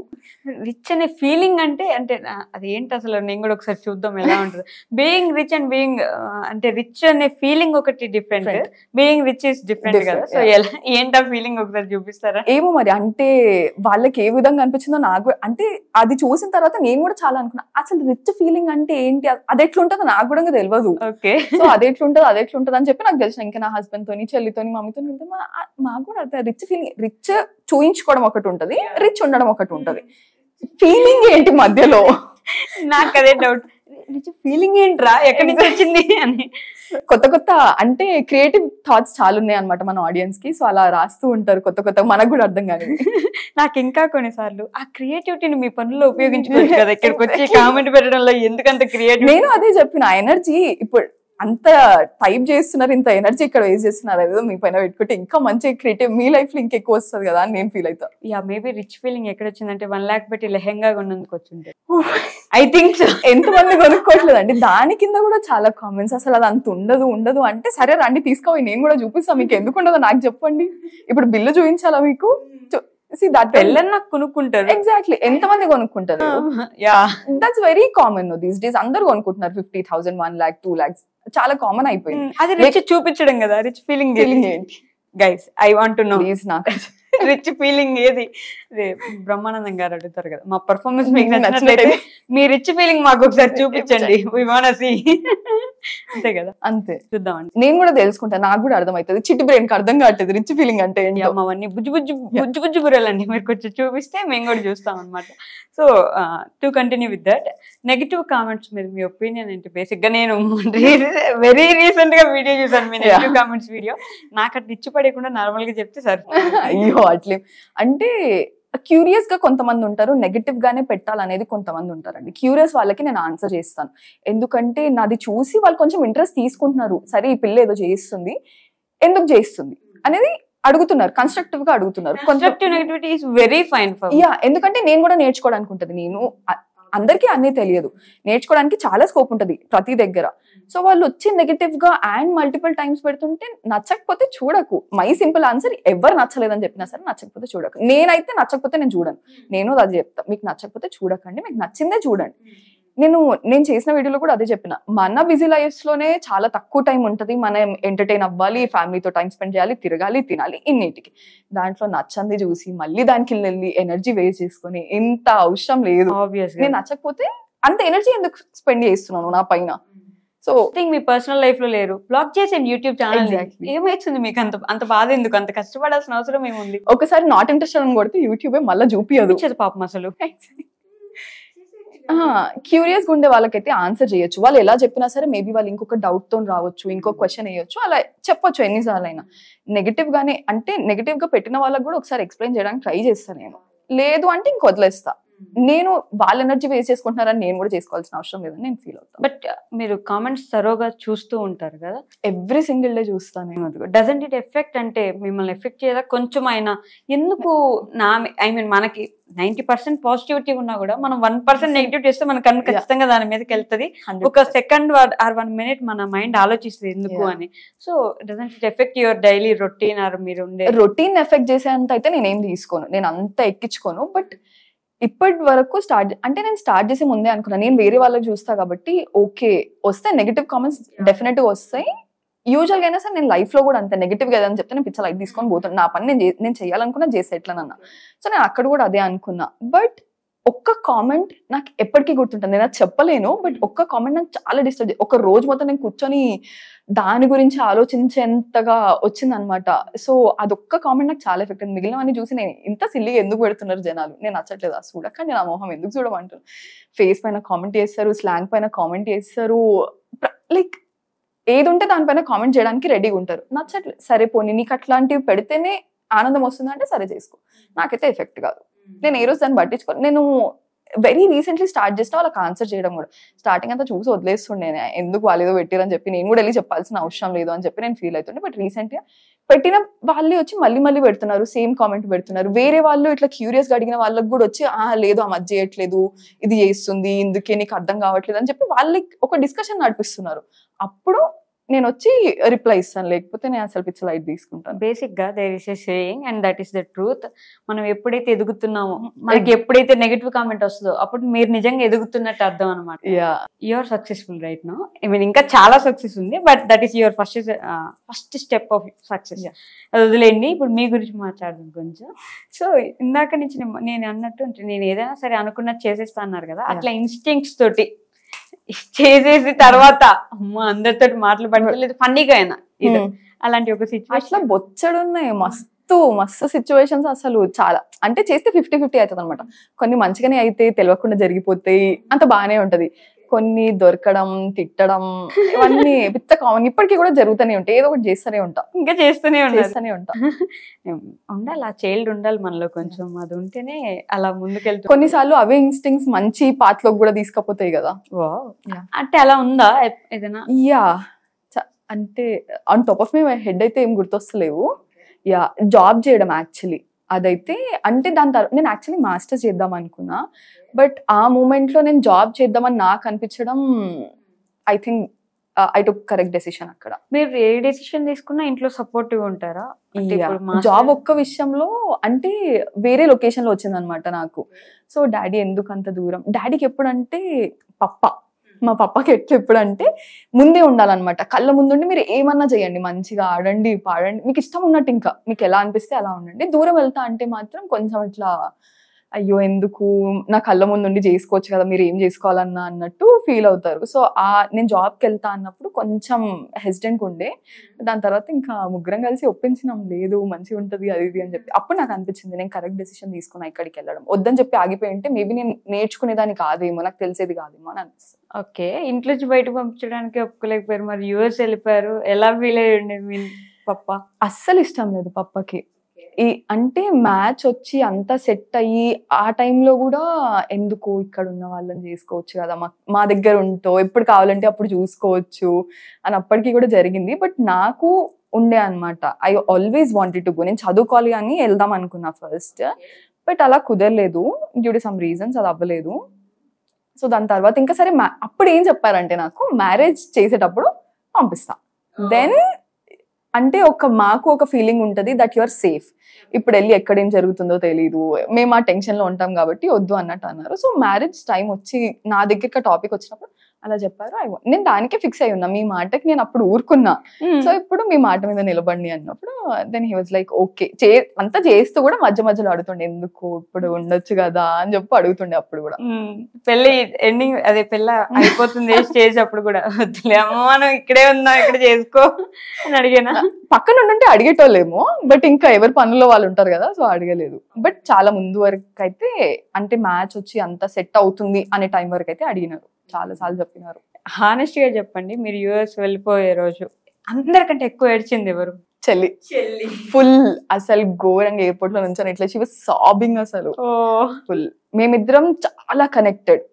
రిచ్ అనే ఫీలింగ్ అంటే అంటే అది ఏంటి అసలు నేను కూడా ఒకసారి చూద్దాం ఎలా ఉంటుంది బీయింగ్ రిచ్ అండ్ బీయింగ్ అంటే రిచ్ అనే ఫీలింగ్ ఒకటి different being rich is different కదా సో ఎలా ఏంటి ఫీలింగ్ ఒకసారి ఒకసారి చూపిస్తారా ఏమో మరి అంటే వాళ్ళకి ఏ విధంగా అనిపించిందో నాకు అంటే అది చూసిన తర్వాత నేను కూడా చాలా అనుకున్నా అసలు రిచ్ ఫీలింగ్ అంటే ఏంటి అది ఎట్లుంటుందో నాకు కూడా తెలియదు ఓకే సో అది ఎట్లుంటుంది అది ఎట్లుంటుంది అని చెప్పి నాకు తెలిసిన ఇంకా నా హస్బెండ్ తోని చెల్లితోని మమ్మీతో వెళ్తే మాకు కూడా అర్థం రిచ్ ఫీలింగ్ రిచ్ చూయించుకోవడం ఒకటి ఉంటది రిచ్ ఉండడం ఒకటి ఉంటది ఫీలింగ్ hmm. ఏంటి మధ్యలో నాకు అదే డౌట్ రిచ్ ఫీలింగ్ ఏంట్రా ఎక్కడి నుంచి వచ్చింది అని కొత్త కొత్త అంటే క్రియేటివ్ థాట్స్ చాలా ఉన్నాయి అనమాట మన ఆడియన్స్ కి సో అలా రాస్తూ ఉంటారు కొత్త కొత్త మనకు కూడా అర్థం కాదు నాకు ఇంకా కొన్నిసార్లు ఆ క్రియేటివిటీని మీ పనుల్లో ఉపయోగించుకోవచ్చు కదా ఇక్కడికి వచ్చి కామెంట్ పెట్టడంలో ఎందుకంత క్రియేటివ్ నేను అదే చెప్పిన ఎనర్జీ ఇప్పుడు అంత టైప్ చేస్తున్నారు ఇంత ఎనర్జీ ఇక్కడ వేస్ట్ చేస్తున్నారు ఏదో మీ పైన పెట్టుకుంటే ఇంకా మంచి క్రియేటివ్ మీ లైఫ్ లో ఇంకెక్కువ వస్తుంది కదా అని నేను ఫీల్ అవుతా యా మేబీ రిచ్ ఫీలింగ్ ఎక్కడ వచ్చిందంటే వన్ లాక్ పెట్టి లెహెంగా కొన్నందుకు వచ్చింది ఐ థింక్ ఎంత మంది కొనుక్కోవట్లేదు అండి దాని కింద కూడా చాలా కామెంట్స్ అసలు అది అంత ఉండదు ఉండదు అంటే సరే రండి తీసుకోవాలి నేను కూడా చూపిస్తాను మీకు ఎందుకు ఉండదు నాకు చెప్పండి ఇప్పుడు బిల్లు చూపించాలా మీకు కొనుక్కుంటారు ఎగ్జాక్ట్లీ ఎంత మంది కొనుక్కుంటారు that's very common these days అందరు కొనుక్కుంటున్నారు fifty thousand one lakh two lakhs చాలా కామన్ అయిపోయింది అది రిచ్ చూపించడం కదా రిచ్ ఫీలింగ్ ఫీలింగ్ ఏంటి guys I want to know is నాకు రిచ్ ఫీలింగ్ ఏది బ్రహ్మానందం గారు అడుగుతారు కదా మా పర్ఫార్మెన్స్ మీకు నచ్చినట్టు మీరు రిచ్ ఫీలింగ్ మాకు ఒకసారి చూపించండి విమానసి అంతే కదా అంతే చూద్దామండి నేను కూడా తెలుసుకుంటా నాకు కూడా అర్థమవుతుంది చిట్టు బ్రెయిన్ అర్థం కావట్లేదు రిచ్ ఫీలింగ్ అంటే అవన్నీ బుజ్జు బుజ్జు బుజ్జు బుజ్జు గురేలండి మీరు కొంచెం చూపిస్తే మేము కూడా చూస్తాం అనమాట so to continue with that negative comments మీద మీ ఒపీనియన్ ఏంటి బేసిక్ గా నేను వెరీ రీసెంట్ గా వీడియో చూసాను మీ నెగిటివ్ కామెంట్స్ వీడియో నాకు అట్లా ఇచ్చి పడేయకుండా నార్మల్ గా చెప్తే సరిపోతుంది అయ్యో అట్లే అంటే క్యూరియస్ గా కొంతమంది ఉంటారు నెగిటివ్ గానే పెట్టాలనేది కొంతమంది ఉంటారండి క్యూరియస్ వాళ్ళకి నేను ఆన్సర్ చేస్తాను ఎందుకంటే నాది చూసి వాళ్ళు కొంచెం ఇంట్రెస్ట్ తీసుకుంటున్నారు సరే ఈ పిల్ల ఏదో చేయిస్తుంది ఎందుకు చేయిస్తుంది అనేది అడుగుతున్నారు కన్స్ట్రక్టివ్ గా అడుగుతున్నారు వెరీ ఫైన్ యా ఎందుకంటే నేను కూడా నేర్చుకోవడానికి ఉంటుంది నేను అందరికీ అన్నీ తెలియదు నేర్చుకోవడానికి చాలా స్కోప్ ఉంటుంది ప్రతి దగ్గర సో వాళ్ళు వచ్చి నెగిటివ్గా అండ్ మల్టిపుల్ టైమ్స్ పెడుతుంటే నచ్చకపోతే చూడకు మై సింపుల్ ఆన్సర్ ఎవరు నచ్చలేదని చెప్పినా సరే నచ్చకపోతే చూడకు నేనైతే నచ్చకపోతే నేను చూడను hmm. నేను అది చెప్తాను మీకు నచ్చకపోతే చూడకండి మీకు నచ్చిందే చూడండి hmm. నేను నేను చేసిన వీడియోలో కూడా అదే చెప్పిన మన బిజీ లైఫ్ లోనే చాలా తక్కువ టైం ఉంటుంది మనం ఎంటర్టైన్ అవ్వాలి ఫ్యామిలీతో టైం స్పెండ్ చేయాలి తిరగాలి తినాలి ఇన్నిటికి దాంట్లో నచ్చంది చూసి మళ్ళీ దానికి వెళ్ళి ఎనర్జీ వేస్ట్ చేసుకొని ఇంత అవసరం లేదు నేను నచ్చకపోతే అంత ఎనర్జీ ఎందుకు స్పెండ్ చేస్తున్నాను నా పైన సో థింగ్ మీ పర్సనల్ లైఫ్ లో లేరు బ్లాక్ చేసేయండి యూట్యూబ్ ఛానల్ ఏమైతుంది మీకు అంత అంత బాధ ఎందుకు అంత కష్టపడాల్సిన అవసరం ఏముంది ఒకసారి నాట్ ఇంట్రెస్ట్ అని కొడితే యూట్యూబ్ మళ్ళీ చూపించదు పాపం అసలు క్యూరియస్ ఉండే వాళ్ళకైతే ఆన్సర్ చేయొచ్చు వాళ్ళు ఎలా చెప్పినా సరే మేబీ వాళ్ళు ఇంకొక డౌట్ తో రావచ్చు ఇంకో క్వశ్చన్ hmm. వేయొచ్చు అలా చెప్పొచ్చు ఎన్నిసార్లు అయినా నెగిటివ్ గానే అంటే నెగిటివ్ గా పెట్టిన వాళ్ళకి కూడా ఒకసారి ఎక్స్ప్లెయిన్ చేయడానికి ట్రై చేస్తాను నేను లేదు అంటే ఇంక వదిలేస్తా Hmm. నేను వాళ్ళ ఎనర్జీ వేస్ట్ చేసుకుంటున్నారని నేను కూడా చేసుకోవాల్సిన అవసరం లేదని నేను ఫీల్ అవుతాను బట్ మీరు కామెంట్స్ సరోగా చూస్తూ ఉంటారు కదా ఎవ్రీ సింగిల్ డే చూస్తాను నేను డజంట్ ఇట్ ఎఫెక్ట్ అంటే మిమ్మల్ని ఎఫెక్ట్ చేయదా కొంచెం అయినా ఎందుకు నా ఐ మీన్ మనకి నైన్టీ పర్సెంట్ పాజిటివిటీ ఉన్నా కూడా మనం వన్ పర్సెంట్ నెగిటివ్ చేస్తే మన కన్ను ఖచ్చితంగా దాని మీదకి వెళ్తుంది ఒక సెకండ్ ఆర్ వన్ మినిట్ మన మైండ్ ఆలోచిస్తుంది ఎందుకు అని so doesn't it affect your daily routine or మీరు ఉండే రొటీన్ ఎఫెక్ట్ చేసేంత అయితే నేనేం తీసుకోను నేను అంత ఎక్కించుకోను బట్ ఇప్పటి వరకు స్టార్ట్ అంటే నేను స్టార్ట్ చేసే ముందే అనుకున్నాను నేను వేరే వాళ్ళకి చూస్తా కాబట్టి ఓకే వస్తే నెగిటివ్ కామెంట్స్ డెఫినెట్ గా వస్తాయి యూజువల్ గా అయినా సరే నేను లైఫ్ లో కూడా అంత నెగిటివ్ కదా అని చెప్తే నేను పిచ్చ లైట్ తీసుకొని పోతాను నా పని నేను నేను చేయాలనుకున్నా చేసేట్లనన్నా సో నేను అక్కడ కూడా అదే అనుకున్నా బట్ ఒక్క కామెంట్ నాకు ఎప్పటికీ గుర్తుంటుంది నేను చెప్పలేను బట్ hmm. ఒక్క కామెంట్ నాకు చాలా డిస్టర్బ్ ఒక రోజు మొత్తం నేను కూర్చొని దాని గురించి ఆలోచించేంతగా వచ్చిందనమాట సో అదొక్క కామెంట్ నాకు చాలా ఎఫెక్ట్ అయింది మిగిలినవన్నీ చూసి నేను ఇంత సిల్లిగా ఎందుకు పెడుతున్నారు జనాలు నేను నచ్చట్లేదు అసలు చూడక నేను ఆ మొహం ఎందుకు చూడమంటాను ఫేస్ పైన కామెంట్ చేస్తారు స్లాంగ్ పైన కామెంట్ చేస్తారు లైక్ ఏది ఉంటే దానిపైన కామెంట్ చేయడానికి రెడీగా ఉంటారు నచ్చట్లేదు సరే పోనీ నీకు అట్లాంటివి పెడితేనే ఆనందం వస్తుందంటే సరే చేసుకో hmm. నాకైతే ఎఫెక్ట్ కాదు Hmm. నేను ఏ రోజు దాన్ని పట్టించుకో నేను వెరీ రీసెంట్లీ స్టార్ట్ చేసిన వాళ్ళకి ఆన్సర్ చేయడం కూడా స్టార్టింగ్ అంతా చూసి వదిలేస్తుండే ఎందుకు వాళ్ళు ఏదో పెట్టారని చెప్పి నేను కూడా వెళ్ళి చెప్పాల్సిన అవసరం లేదు అని చెప్పి నేను ఫీల్ అవుతుండే బట్ రీసెంట్గా పెట్టిన వాళ్ళే వచ్చి మళ్ళీ మళ్ళీ పెడుతున్నారు సేమ్ కామెంట్ పెడుతున్నారు వేరే వాళ్ళు ఇట్లా క్యూరియస్గా అడిగిన వాళ్ళకి కూడా వచ్చి ఆ లేదు ఆ మధ్య చేయట్లేదు ఇది చేస్తుంది ఇందుకే నీకు అర్థం కావట్లేదు అని చెప్పి వాళ్ళకి ఒక డిస్కషన్ నడిపిస్తున్నారు అప్పుడు నేను వచ్చి రిప్లై ఇస్తాను లేకపోతే నేను అసలు పిచ్చి లైట్ తీసుకుంటాను బేసిక్ గా there is saying and that is the truth మనం ఎప్పుడైతే ఎదుగుతున్నామో hmm, hmm. మనకి ఎప్పుడైతే నెగిటివ్ కామెంట్ వస్తుందో అప్పుడు మీరు నిజంగా ఎదుగుతున్నట్టు అర్థం అనమాట your successful right no I mean ఇంకా చాలా సక్సెస్ ఉంది but that is your first first step of success అది వదిలేండి ఇప్పుడు మీ గురించి మాట్లాడదాం కొంచెం సో ఇందాక నుంచి నేను అన్నట్టు నేను ఏదైనా సరే అనుకున్నట్టు చేసేస్తా అన్నారు కదా అట్లా ఇన్స్టింగ్స్ తోటి చేసేసి తర్వాత అమ్మ అందరితో మాటలు పడలేదు ఫన్నీగా అయినా అలాంటి ఒక సిచ్యువేషన్ అట్లా ఉన్నాయి మస్తు మస్తు సిచ్యువేషన్స్ అసలు చాలా అంటే చేస్తే ఫిఫ్టీ ఫిఫ్టీ అవుతుంది అనమాట కొన్ని మంచిగానే అయితే తెలియకుండా జరిగిపోతాయి అంత బాగానే ఉంటది కొన్ని దొరకడం తిట్టడం ఇవన్నీ విత్త కామన్ ఇప్పటికీ కూడా జరుగుతూనే ఉంటాయి ఏదో ఒకటి చేస్తూనే ఉంటాం ఇంకా చేస్తూనే చేస్తూనే ఉంటాం ఉండాలి ఆ చైల్డ్ ఉండాలి మనలో కొంచెం అది ఉంటేనే అలా ముందుకెళ్తా కొన్నిసార్లు అవే ఇన్స్టింగ్స్ మంచి పాత్రలోకి కూడా తీసుకపోతాయి కదా అంటే అలా ఉందా ఏదైనా యా అంటే on top of my head అయితే ఏం గుర్తొస్తలేవు యా జాబ్ చేయడం యాక్చువల్లీ అదైతే అంటే దాని తర్వాత నేను యాక్చువల్లీ మాస్టర్స్ చేద్దాం అనుకున్నా బట్ ఆ మూమెంట్ లో నేను జాబ్ చేద్దామని నాకు అనిపించడం I think I took correct decision అక్కడ మీరు ఏ డెసిషన్ తీసుకున్నా ఇంట్లో సపోర్టివ్ ఉంటారా జాబ్ ఒక్క విషయంలో అంటే వేరే లొకేషన్ వచ్చింది వచ్చిందనమాట నాకు సో డాడీ ఎందుకు అంత దూరం డాడీకి ఎప్పుడంటే పప్ప మా పప్పకి ఎట్లా ఎప్పుడు అంటే ముందే ఉండాలన్నమాట కళ్ళ ముందుండి మీరు ఏమన్నా చేయండి మంచిగా ఆడండి పాడండి మీకు ఇష్టం ఉన్నట్టు ఇంకా మీకు ఎలా అనిపిస్తే అలా ఉండండి దూరం వెళ్తా అంటే మాత్రం కొంచెం ఇట్లా అయ్యో ఎందుకు నా కళ్ళ ముందుండి చేసుకోవచ్చు కదా మీరు ఏం చేసుకోవాలన్నా అన్నట్టు ఫీల్ అవుతారు సో ఆ నేను జాబ్కి వెళ్తా అన్నప్పుడు కొంచెం హెసిడెంట్ ఉండే దాని తర్వాత ఇంకా ముగ్గురం కలిసి ఒప్పించినాం లేదు మంచిగా ఉంటుంది అది ఇది అని చెప్పి అప్పుడు నాకు అనిపించింది నేను కరెక్ట్ డెసిషన్ తీసుకున్నా ఇక్కడికి వెళ్ళడం వద్దని చెప్పి ఆగిపోయి ఉంటే మేబీ నేను నేర్చుకునేదాన్ని కాదేమో నాకు తెలిసేది కాదేమో అని అనిపిస్తుంది ఓకే ఇంట్లోంచి బయట పంపించడానికి ఒప్పుకోలేకపోయారు మరి యూఎస్ వెళ్ళిపోయారు ఎలా ఫీల్ అయ్యండి మీ పప్ప అస్సలు ఇష్టం లేదు పప్పకి ఈ అంటే మ్యాచ్ వచ్చి అంతా సెట్ అయ్యి ఆ టైంలో కూడా ఎందుకు ఇక్కడ ఉన్న వాళ్ళని చేసుకోవచ్చు కదా మా మా దగ్గర ఉంటో ఎప్పుడు కావాలంటే అప్పుడు చూసుకోవచ్చు అని అప్పటికి కూడా జరిగింది బట్ నాకు ఉండే అనమాట I always wanted to go నేను చదువుకోవాలి కానీ వెళ్దాం అనుకున్నా ఫస్ట్ బట్ అలా కుదరలేదు డ్యూ టు సమ్ రీజన్స్ అది అవ్వలేదు సో దాని తర్వాత ఇంకా సరే అప్పుడు ఏం చెప్పారంటే నాకు మ్యారేజ్ చేసేటప్పుడు పంపిస్తా దెన్ అంటే ఒక మాకు ఒక ఫీలింగ్ ఉంటుంది దట్ యు ఆర్ సేఫ్ ఇప్పుడు వెళ్ళి ఎక్కడేం జరుగుతుందో తెలియదు మేము ఆ టెన్షన్లో ఉంటాం కాబట్టి వద్దు అన్నట్టు అన్నారు సో మ్యారేజ్ టైం వచ్చి నా దగ్గరికి టాపిక్ వచ్చినప్పుడు అలా చెప్పారు ఐ నేను దానికే ఫిక్స్ అయి ఉన్నా మీ మాటకి నేను అప్పుడు ఊరుకున్నా సో ఇప్పుడు మీ మాట మీద నిలబడి అన్నప్పుడు then he was like okay చే అంతా చేస్తూ కూడా మధ్య మధ్యలో అడుగుతుండే ఎందుకు ఇప్పుడు ఉండొచ్చు కదా అని చెప్పి అడుగుతుండే అప్పుడు కూడా పెళ్ళి ఎండింగ్ అదే పిల్ల అయిపోతుంది స్టేజ్ అప్పుడు కూడా మనం ఇక్కడే ఉందా ఇక్కడ చేసుకో అని అడిగానా పక్కన ఉండుంటే అడిగేటోళ్ళేమో బట్ ఇంకా ఎవరి పనుల్లో వాళ్ళు ఉంటారు కదా సో అడగలేదు బట్ చాలా ముందు వరకు అయితే అంటే మ్యాచ్ వచ్చి అంత సెట్ అవుతుంది అనే టైం వరకు అయితే అడిగినారు చాలా సార్లు చెప్పినారు హానెస్ట్ గా చెప్పండి మీరు యుఎస్ వెళ్ళిపోయే రోజు అందరికంటే ఎక్కువ ఏడ్చింది ఎవరు చెల్లి ఫుల్ అసలు ఘోరంగా ఎయిర్పోర్ట్ లో నుంచి ఇట్లా షీ సాబింగ్ అసలు ఫుల్ మేమిద్దరం చాలా కనెక్టెడ్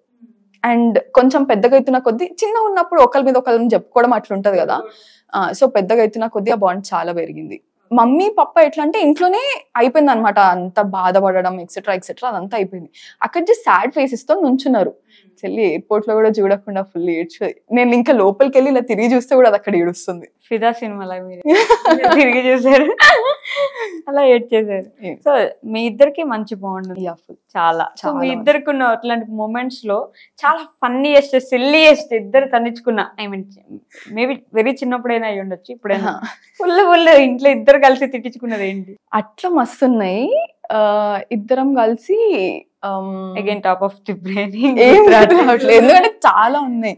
అండ్ కొంచెం పెద్దగా అవుతున్న కొద్ది చిన్న ఉన్నప్పుడు ఒకరి మీద ఒకరిని చెప్పుకోవడం అట్లుంటది కదా సో పెద్దగా అవుతున్న కొద్ది ఆ బాండ్ చాలా పెరిగింది మమ్మీ పప్ప ఎట్లా అంటే ఇంట్లోనే అయిపోయింది అనమాట అంత బాధపడడం ఎక్సెట్రా ఎక్సెట్రా అదంతా అయిపోయింది అక్కడ జస్ట్ సాడ్ తో నుంచున్నారు Hmm. చెల్లి ఎయిర్పోర్ట్ లో కూడా చూడకుండా ఫుల్ ఏడ్చు నేను ఇంకా లోపలికి వెళ్ళి ఇలా తిరిగి చూస్తే కూడా అది అక్కడ ఏడుస్తుంది ఫిదా సినిమాలో మీరు తిరిగి చూసారు అలా ఏడ్చేసారు సో మీ ఇద్దరికి మంచి బాగుంది చాలా మీ ఇద్దరికి ఉన్న అట్లాంటి మూమెంట్స్ లో చాలా ఫన్నీయెస్ట్ సిల్లీయెస్ట్ ఇద్దరు తన్నించుకున్న ఐ మీన్ మేబీ వెరీ చిన్నప్పుడైనా అయి ఉండొచ్చు ఇప్పుడైనా ఫుల్ ఫుల్ ఇంట్లో ఇద్దరు కలిసి తిట్టించుకున్నది ఏంటి అట్లా మస్తున్నాయి ఇద్దరం కలిసి టాప్ ఆఫ్ ది బ్రెయిన్ ఏం రావట్లేదు ఎందుకంటే చాలా ఉన్నాయి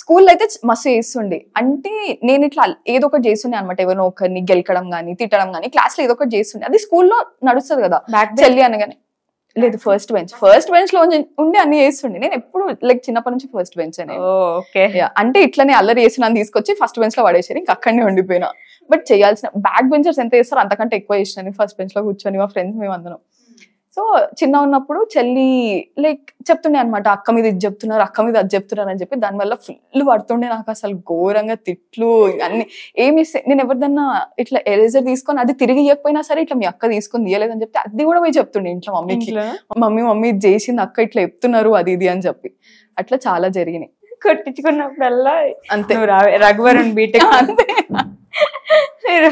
స్కూల్లో అయితే మస్తు చేస్తుండే అంటే నేను ఇట్లా ఏదో ఒకటి చేస్తుండే అనమాట ఎవరినో ఒకరిని గెలకడం కానీ తిట్టడం కానీ లో ఏదో ఒకటి చేస్తుండే అది స్కూల్లో నడుస్తుంది కదా చెల్లి అనగానే లేదు ఫస్ట్ బెంచ్ ఫస్ట్ బెంచ్ లో ఉండి అన్ని వేస్తుండే నేను ఎప్పుడు లైక్ చిన్నప్పటి నుంచి ఫస్ట్ బెంచ్ అనే ఓకే అంటే ఇట్లనే అల్లరి వేసిన నన్ను తీసుకొచ్చి ఫస్ట్ బెంచ్ లో పడేసారు ఇంక అక్కడనే ఉండిపోయినా బట్ చేయాల్సిన బ్యాక్ బెంచర్స్ ఎంత చేస్తారో అంతకంటే ఎక్కువ చేసిన ఫస్ట్ బెంచ్ లో కూర్చొని మా ఫ్రెండ్స్ మేము అందరం సో చిన్న ఉన్నప్పుడు చెల్లి లైక్ చెప్తుండే అనమాట అక్క మీద ఇది చెప్తున్నారు అక్క మీద అది చెప్తున్నారు అని చెప్పి దానివల్ల ఫుల్ పడుతుండే నాకు అసలు ఘోరంగా తిట్లు అన్ని ఏమి నేను ఎవరిదన్నా ఇట్లా ఎరేజర్ తీసుకొని అది తిరిగి ఇవ్వకపోయినా సరే ఇట్లా మీ అక్క తీసుకొని అని చెప్తే అది కూడా పోయి చెప్తుండే ఇంట్లో మమ్మీకి మమ్మీ మమ్మీ ఇది చేసింది అక్క ఇట్లా చెప్తున్నారు అది ఇది అని చెప్పి అట్లా చాలా జరిగినాయి కొట్టించుకున్నప్పుడల్లా అంతే రఘువరణ్ బీటెక్ అంతే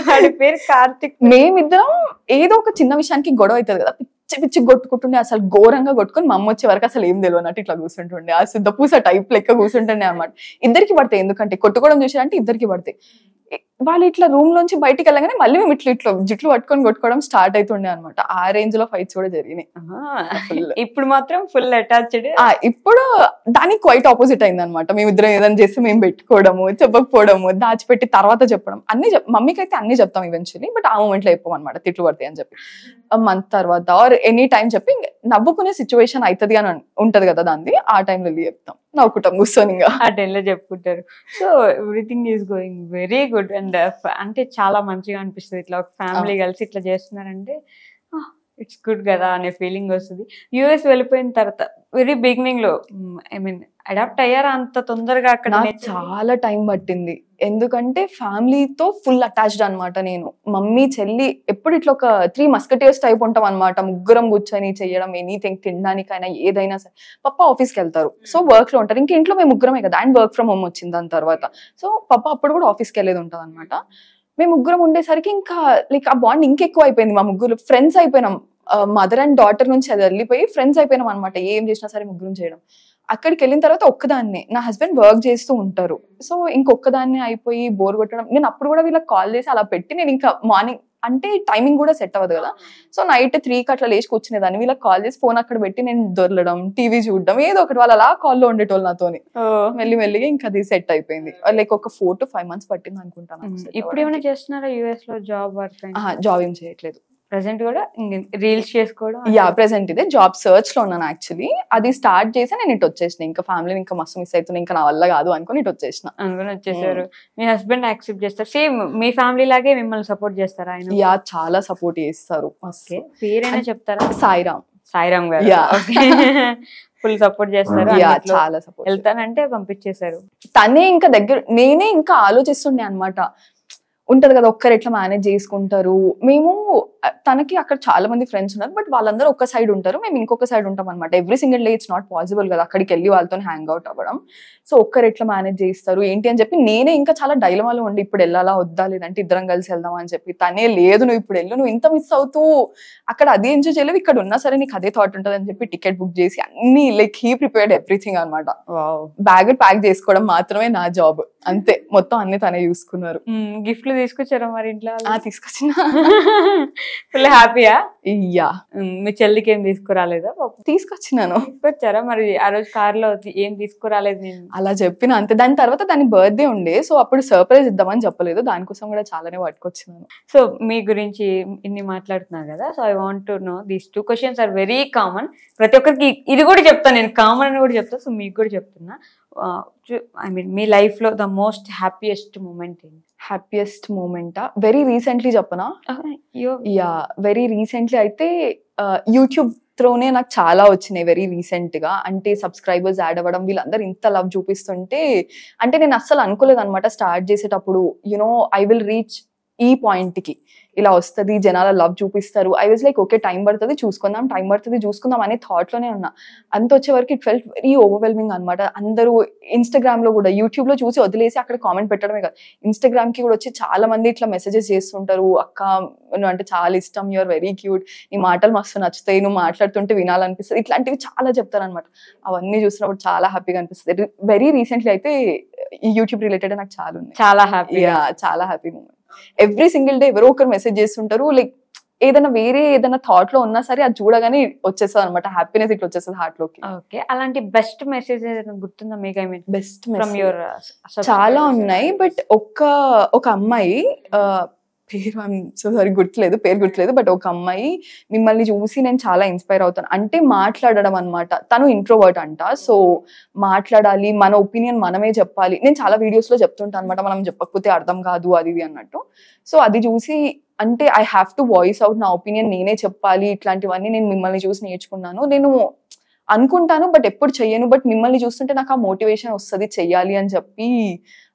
వాడి పేరు కార్తిక్ మేమిద్దరం ఏదో ఒక చిన్న విషయానికి గొడవ అవుతుంది కదా పిచ్చి పిచ్చి కొట్టుకుంటుండే అసలు ఘోరంగా కొట్టుకుని మా అమ్మ వచ్చే వరకు అసలు ఏం తెలియదు అన్నట్టు ఇట్లా కూర్చుంటుండే ఆ సిద్ధపూస టైప్ లెక్క కూర్చుంటుండే అనమాట ఇద్దరికి పడతాయి ఎందుకంటే కొట్టుకోవడం చూసారంటే ఇద్దరికి పడతాయి వాళ్ళు ఇట్లా రూమ్ లోంచి బయటికి వెళ్ళగానే మళ్ళీ మేము ఇట్లా ఇట్లా జిట్లు పట్టుకొని కొట్టుకోవడం స్టార్ట్ అవుతుండే అనమాట ఆ రేంజ్ లో ఫైట్స్ కూడా జరిగినాయి ఇప్పుడు మాత్రం ఫుల్ అటాచ్డ్ ఇప్పుడు దానికి క్వైట్ ఆపోజిట్ అయింది అనమాట మేమిద్దరం ఏదైనా చేస్తే మేము పెట్టుకోవడము చెప్పకపోవడము దాచిపెట్టి తర్వాత చెప్పడం అన్ని మమ్మీకి అయితే అన్ని చెప్తాం ఈవెన్చువలీ బట్ ఆ మూమెంట్ లో అనమాట తిట్లు పడతాయి అని చెప్పి మంత్ తర్వాత ఆర్ ఎనీ టైం చెప్పి నవ్వుకునే సిచ్యువేషన్ అవుతుంది అని ఉంటది కదా దాన్ని ఆ టైంలో చెప్తాం నవ్వుకుంటాం కూర్చొని ఇంకా చెప్పుకుంటారు so everything is going very good and అంటే చాలా మంచిగా అనిపిస్తుంది ఇట్లా ఒక ఫ్యామిలీ కలిసి ఇట్లా చేస్తున్నారంటే ఇట్స్ గుడ్ కదా అనే ఫీలింగ్ వస్తుంది యూఎస్ వెళ్ళిపోయిన తర్వాత వెరీ బిగినింగ్ లో ఐ మీన్ అడాప్ట్ అయ్యారా అంత తొందరగా అక్కడ చాలా టైం పట్టింది ఎందుకంటే ఫ్యామిలీతో ఫుల్ అటాచ్డ్ అనమాట నేను మమ్మీ చెల్లి ఎప్పుడు ఇట్లా ఒక త్రీ మస్కటియర్స్ టైప్ ఉంటాం అనమాట ముగ్గురం కూర్చొని చేయడం ఎనీథింగ్ తినడానికైనా ఏదైనా సరే పప్ప ఆఫీస్కి వెళ్తారు సో hmm. వర్క్ లో ఉంటారు ఇంకా ఇంట్లో మేము ముగ్గురమే కదా అండ్ వర్క్ ఫ్రమ్ హోమ్ వచ్చింది దాని తర్వాత సో పప్ప అప్పుడు కూడా ఆఫీస్కి వెళ్ళేది ఉంటుంది మేము ముగ్గురం ఉండేసరికి ఇంకా లైక్ ఆ బాండ్ ఇంకెక్కువ అయిపోయింది మా ముగ్గురు ఫ్రెండ్స్ అయిపోయినాం మదర్ అండ్ డాటర్ నుంచి అది వెళ్ళిపోయి ఫ్రెండ్స్ అయిపోయినాం అనమాట ఏం చేసినా సరే ముగ్గురం చేయడం అక్కడికి వెళ్ళిన తర్వాత ఒక్కదాన్నే నా హస్బెండ్ వర్క్ చేస్తూ ఉంటారు సో ఇంకొకదాన్నే అయిపోయి బోర్ కొట్టడం నేను అప్పుడు కూడా వీళ్ళకి కాల్ చేసి అలా పెట్టి నేను ఇంకా మార్నింగ్ అంటే టైమింగ్ కూడా సెట్ అవ్వదు కదా సో నైట్ త్రీ అట్లా లేచి దాన్ని వీళ్ళకి కాల్ చేసి ఫోన్ అక్కడ పెట్టి నేను దొరలడం టీవీ చూడడం ఏదో ఒకటి వాళ్ళు అలా కాల్లో ఉండేటోళ్ళు నాతోని మెల్లి మెల్లిగా ఇంకా అది సెట్ అయిపోయింది లైక్ hmm. ఒక ఫోర్ టు ఫైవ్ మంత్స్ పట్టింది అనుకుంటాను ఇప్పుడు ఏమైనా చేస్తున్నారా యూఎస్ లో జాబ్ వర్క్ జాబ్ ఏం చేయట్లేదు ప్రెసెంట్ కూడా రీల్స్ చేసుకోవడం యా ప్రెసెంట్ ఇదే జాబ్ సర్చ్ లో ఉన్నాను యాక్చువల్లీ అది స్టార్ట్ చేసి నేను ఇటు వచ్చేసిన ఇంకా ఫ్యామిలీని ఇంకా మస్తు మిస్ అవుతున్నా ఇంకా నా వల్ల కాదు అనుకుని ఇటు వచ్చేసిన అనుకుని వచ్చేసారు hmm. మీ హస్బెండ్ యాక్సెప్ట్ చేస్తారు సేమ్ మీ ఫ్యామిలీ లాగే మిమ్మల్ని సపోర్ట్ చేస్తారు ఆయన యా చాలా సపోర్ట్ చేస్తారు పేరైనా చెప్తారా సాయిరామ్ సాయిరామ్ గారు ఫుల్ సపోర్ట్ చేస్తారు చాలా సపోర్ట్ వెళ్తానంటే పంపించేశారు తనే ఇంకా దగ్గర నేనే ఇంకా ఆలోచిస్తుండే అనమాట ఉంటది కదా ఒక్కరు ఎట్లా మేనేజ్ చేసుకుంటారు మేము తనకి అక్కడ చాలా మంది ఫ్రెండ్స్ ఉన్నారు బట్ వాళ్ళందరూ ఒక సైడ్ ఉంటారు మేము ఇంకొక సైడ్ ఉంటాం అనమాట every single day it's not possible కదా అక్కడికి వెళ్ళి వాళ్ళతో హ్యాంగ్ అవుట్ అవ్వడం సో ఒక్కరు ఎట్లా మేనేజ్ చేస్తారు ఏంటి అని చెప్పి నేనే ఇంకా చాలా డైలమాలు ఉండి ఇప్పుడు వెళ్ళాలా వద్దా లేదంటే ఇద్దరం కలిసి వెళ్దాం అని చెప్పి తనే లేదు నువ్వు ఇప్పుడు వెళ్ళు నువ్వు ఇంత మిస్ అవుతూ అక్కడ అది ఎంజాయ్ చేయలేవు ఇక్కడ ఉన్నా సరే నీకు అదే థాట్ ఉంటుంది అని చెప్పి టికెట్ బుక్ చేసి అన్ని లైక్ హీ ప్రిపేర్డ్ ఎవ్రీథింగ్ అనమాట బ్యాగ్ ప్యాక్ చేసుకోవడం మాత్రమే నా జాబ్ అంతే మొత్తం అన్ని తనే చూసుకున్నారు గిఫ్ట్లు తీసుకొచ్చారా మరి ఇంట్లో తీసుకొచ్చిన ఫుల్ హ్యాపీయా యా మీ చెల్లికి ఏం తీసుకురాలేదా తీసుకొచ్చినాను తీసుకొచ్చారా మరి ఆ రోజు కార్ లో ఏం తీసుకురాలేదు నేను అలా చెప్పిన అంతే దాని తర్వాత దాని బర్త్డే ఉండే సో అప్పుడు సర్ప్రైజ్ ఇద్దామని చెప్పలేదు దానికోసం కూడా చాలానే పట్టుకొచ్చినాను సో మీ గురించి ఇన్ని మాట్లాడుతున్నారు కదా so I want to know these two questions are very common ప్రతి ఒక్కరికి ఇది కూడా చెప్తాను నేను కామన్ అని కూడా చెప్తాను సో మీకు కూడా చెప్తున్నా ఐ మీన్ మీ లైఫ్ లో ద మోస్ట్ హ్యాపీయెస్ట్ మూమెంట్ ఏంటి హ్యాపీయెస్ట్ మూమెంటా వెరీ రీసెంట్లీ చెప్పనా యా వెరీ రీసెంట్లీ అయితే యూట్యూబ్ uh, త్రోనే నాకు చాలా వచ్చినాయి వెరీ రీసెంట్గా అంటే సబ్స్క్రైబర్స్ యాడ్ అవ్వడం వీళ్ళందరూ ఇంత లవ్ చూపిస్తుంటే అంటే నేను అస్సలు అనుకోలేదు అనమాట స్టార్ట్ చేసేటప్పుడు యునో ఐ విల్ రీచ్ ఈ పాయింట్కి ఇలా వస్తుంది జనాల లవ్ చూపిస్తారు I was like okay time పడుతుంది చూసుకుందాం టైం పడుతుంది చూసుకుందాం అనే థాట్లోనే ఉన్నా అంత వచ్చే వరకు ఇట్ ఫెల్ట్ వెరీ ఓవర్వెల్మింగ్ అనమాట అందరూ ఇన్స్టాగ్రామ్లో కూడా యూట్యూబ్లో చూసి వదిలేసి అక్కడ కామెంట్ పెట్టడమే కాదు ఇన్స్టాగ్రామ్కి కూడా వచ్చి చాలా మంది ఇట్లా మెసేజెస్ చేస్తుంటారు అక్క నువ్వు అంటే చాలా ఇష్టం యూఆర్ వెరీ క్యూట్ నీ మాటలు మస్తు నచ్చుతాయి నువ్వు మాట్లాడుతుంటే వినాలనిపిస్తుంది ఇట్లాంటివి చాలా చెప్తారనమాట అవన్నీ చూసినప్పుడు చాలా హ్యాపీగా అనిపిస్తుంది వెరీ రీసెంట్లీ అయితే ఈ యూట్యూబ్ రిలేటెడ్ నాకు చాలా ఉంది చాలా హ్యాపీ చాలా happy moment every single day ఎవరో ఒకరు మెసేజ్ చేస్తుంటారు లైక్ ఏదైనా వేరే ఏదైనా థాట్ లో ఉన్నా సరే అది చూడగానే వచ్చేస్తుంది అనమాట హ్యాపీనెస్ ఇట్లా వచ్చేస్తుంది హార్ట్ లోకి ఓకే అలాంటి బెస్ట్ మెసేజ్ గుర్తుందా మీకు I mean best from your చాలా ఉన్నాయి బట్ ఒక్క ఒక అమ్మాయి uh, పేరు ఐమ్ సో సారీ గుర్తులేదు పేరు గుర్తులేదు బట్ ఒక అమ్మాయి మిమ్మల్ని చూసి నేను చాలా ఇన్స్పైర్ అవుతాను అంటే మాట్లాడడం అనమాట తను ఇంట్రోవర్ట్ అంట సో మాట్లాడాలి మన ఒపీనియన్ మనమే చెప్పాలి నేను చాలా లో చెప్తుంటా అనమాట మనం చెప్పకపోతే అర్థం కాదు అది ఇది అన్నట్టు సో అది చూసి అంటే I have to voice out నా ఒపీనియన్ నేనే చెప్పాలి ఇట్లాంటివన్నీ నేను మిమ్మల్ని చూసి నేర్చుకున్నాను నేను అనుకుంటాను బట్ ఎప్పుడు చెయ్యను బట్ మిమ్మల్ని చూస్తుంటే నాకు ఆ మోటివేషన్ వస్తుంది చెయ్యాలి అని చెప్పి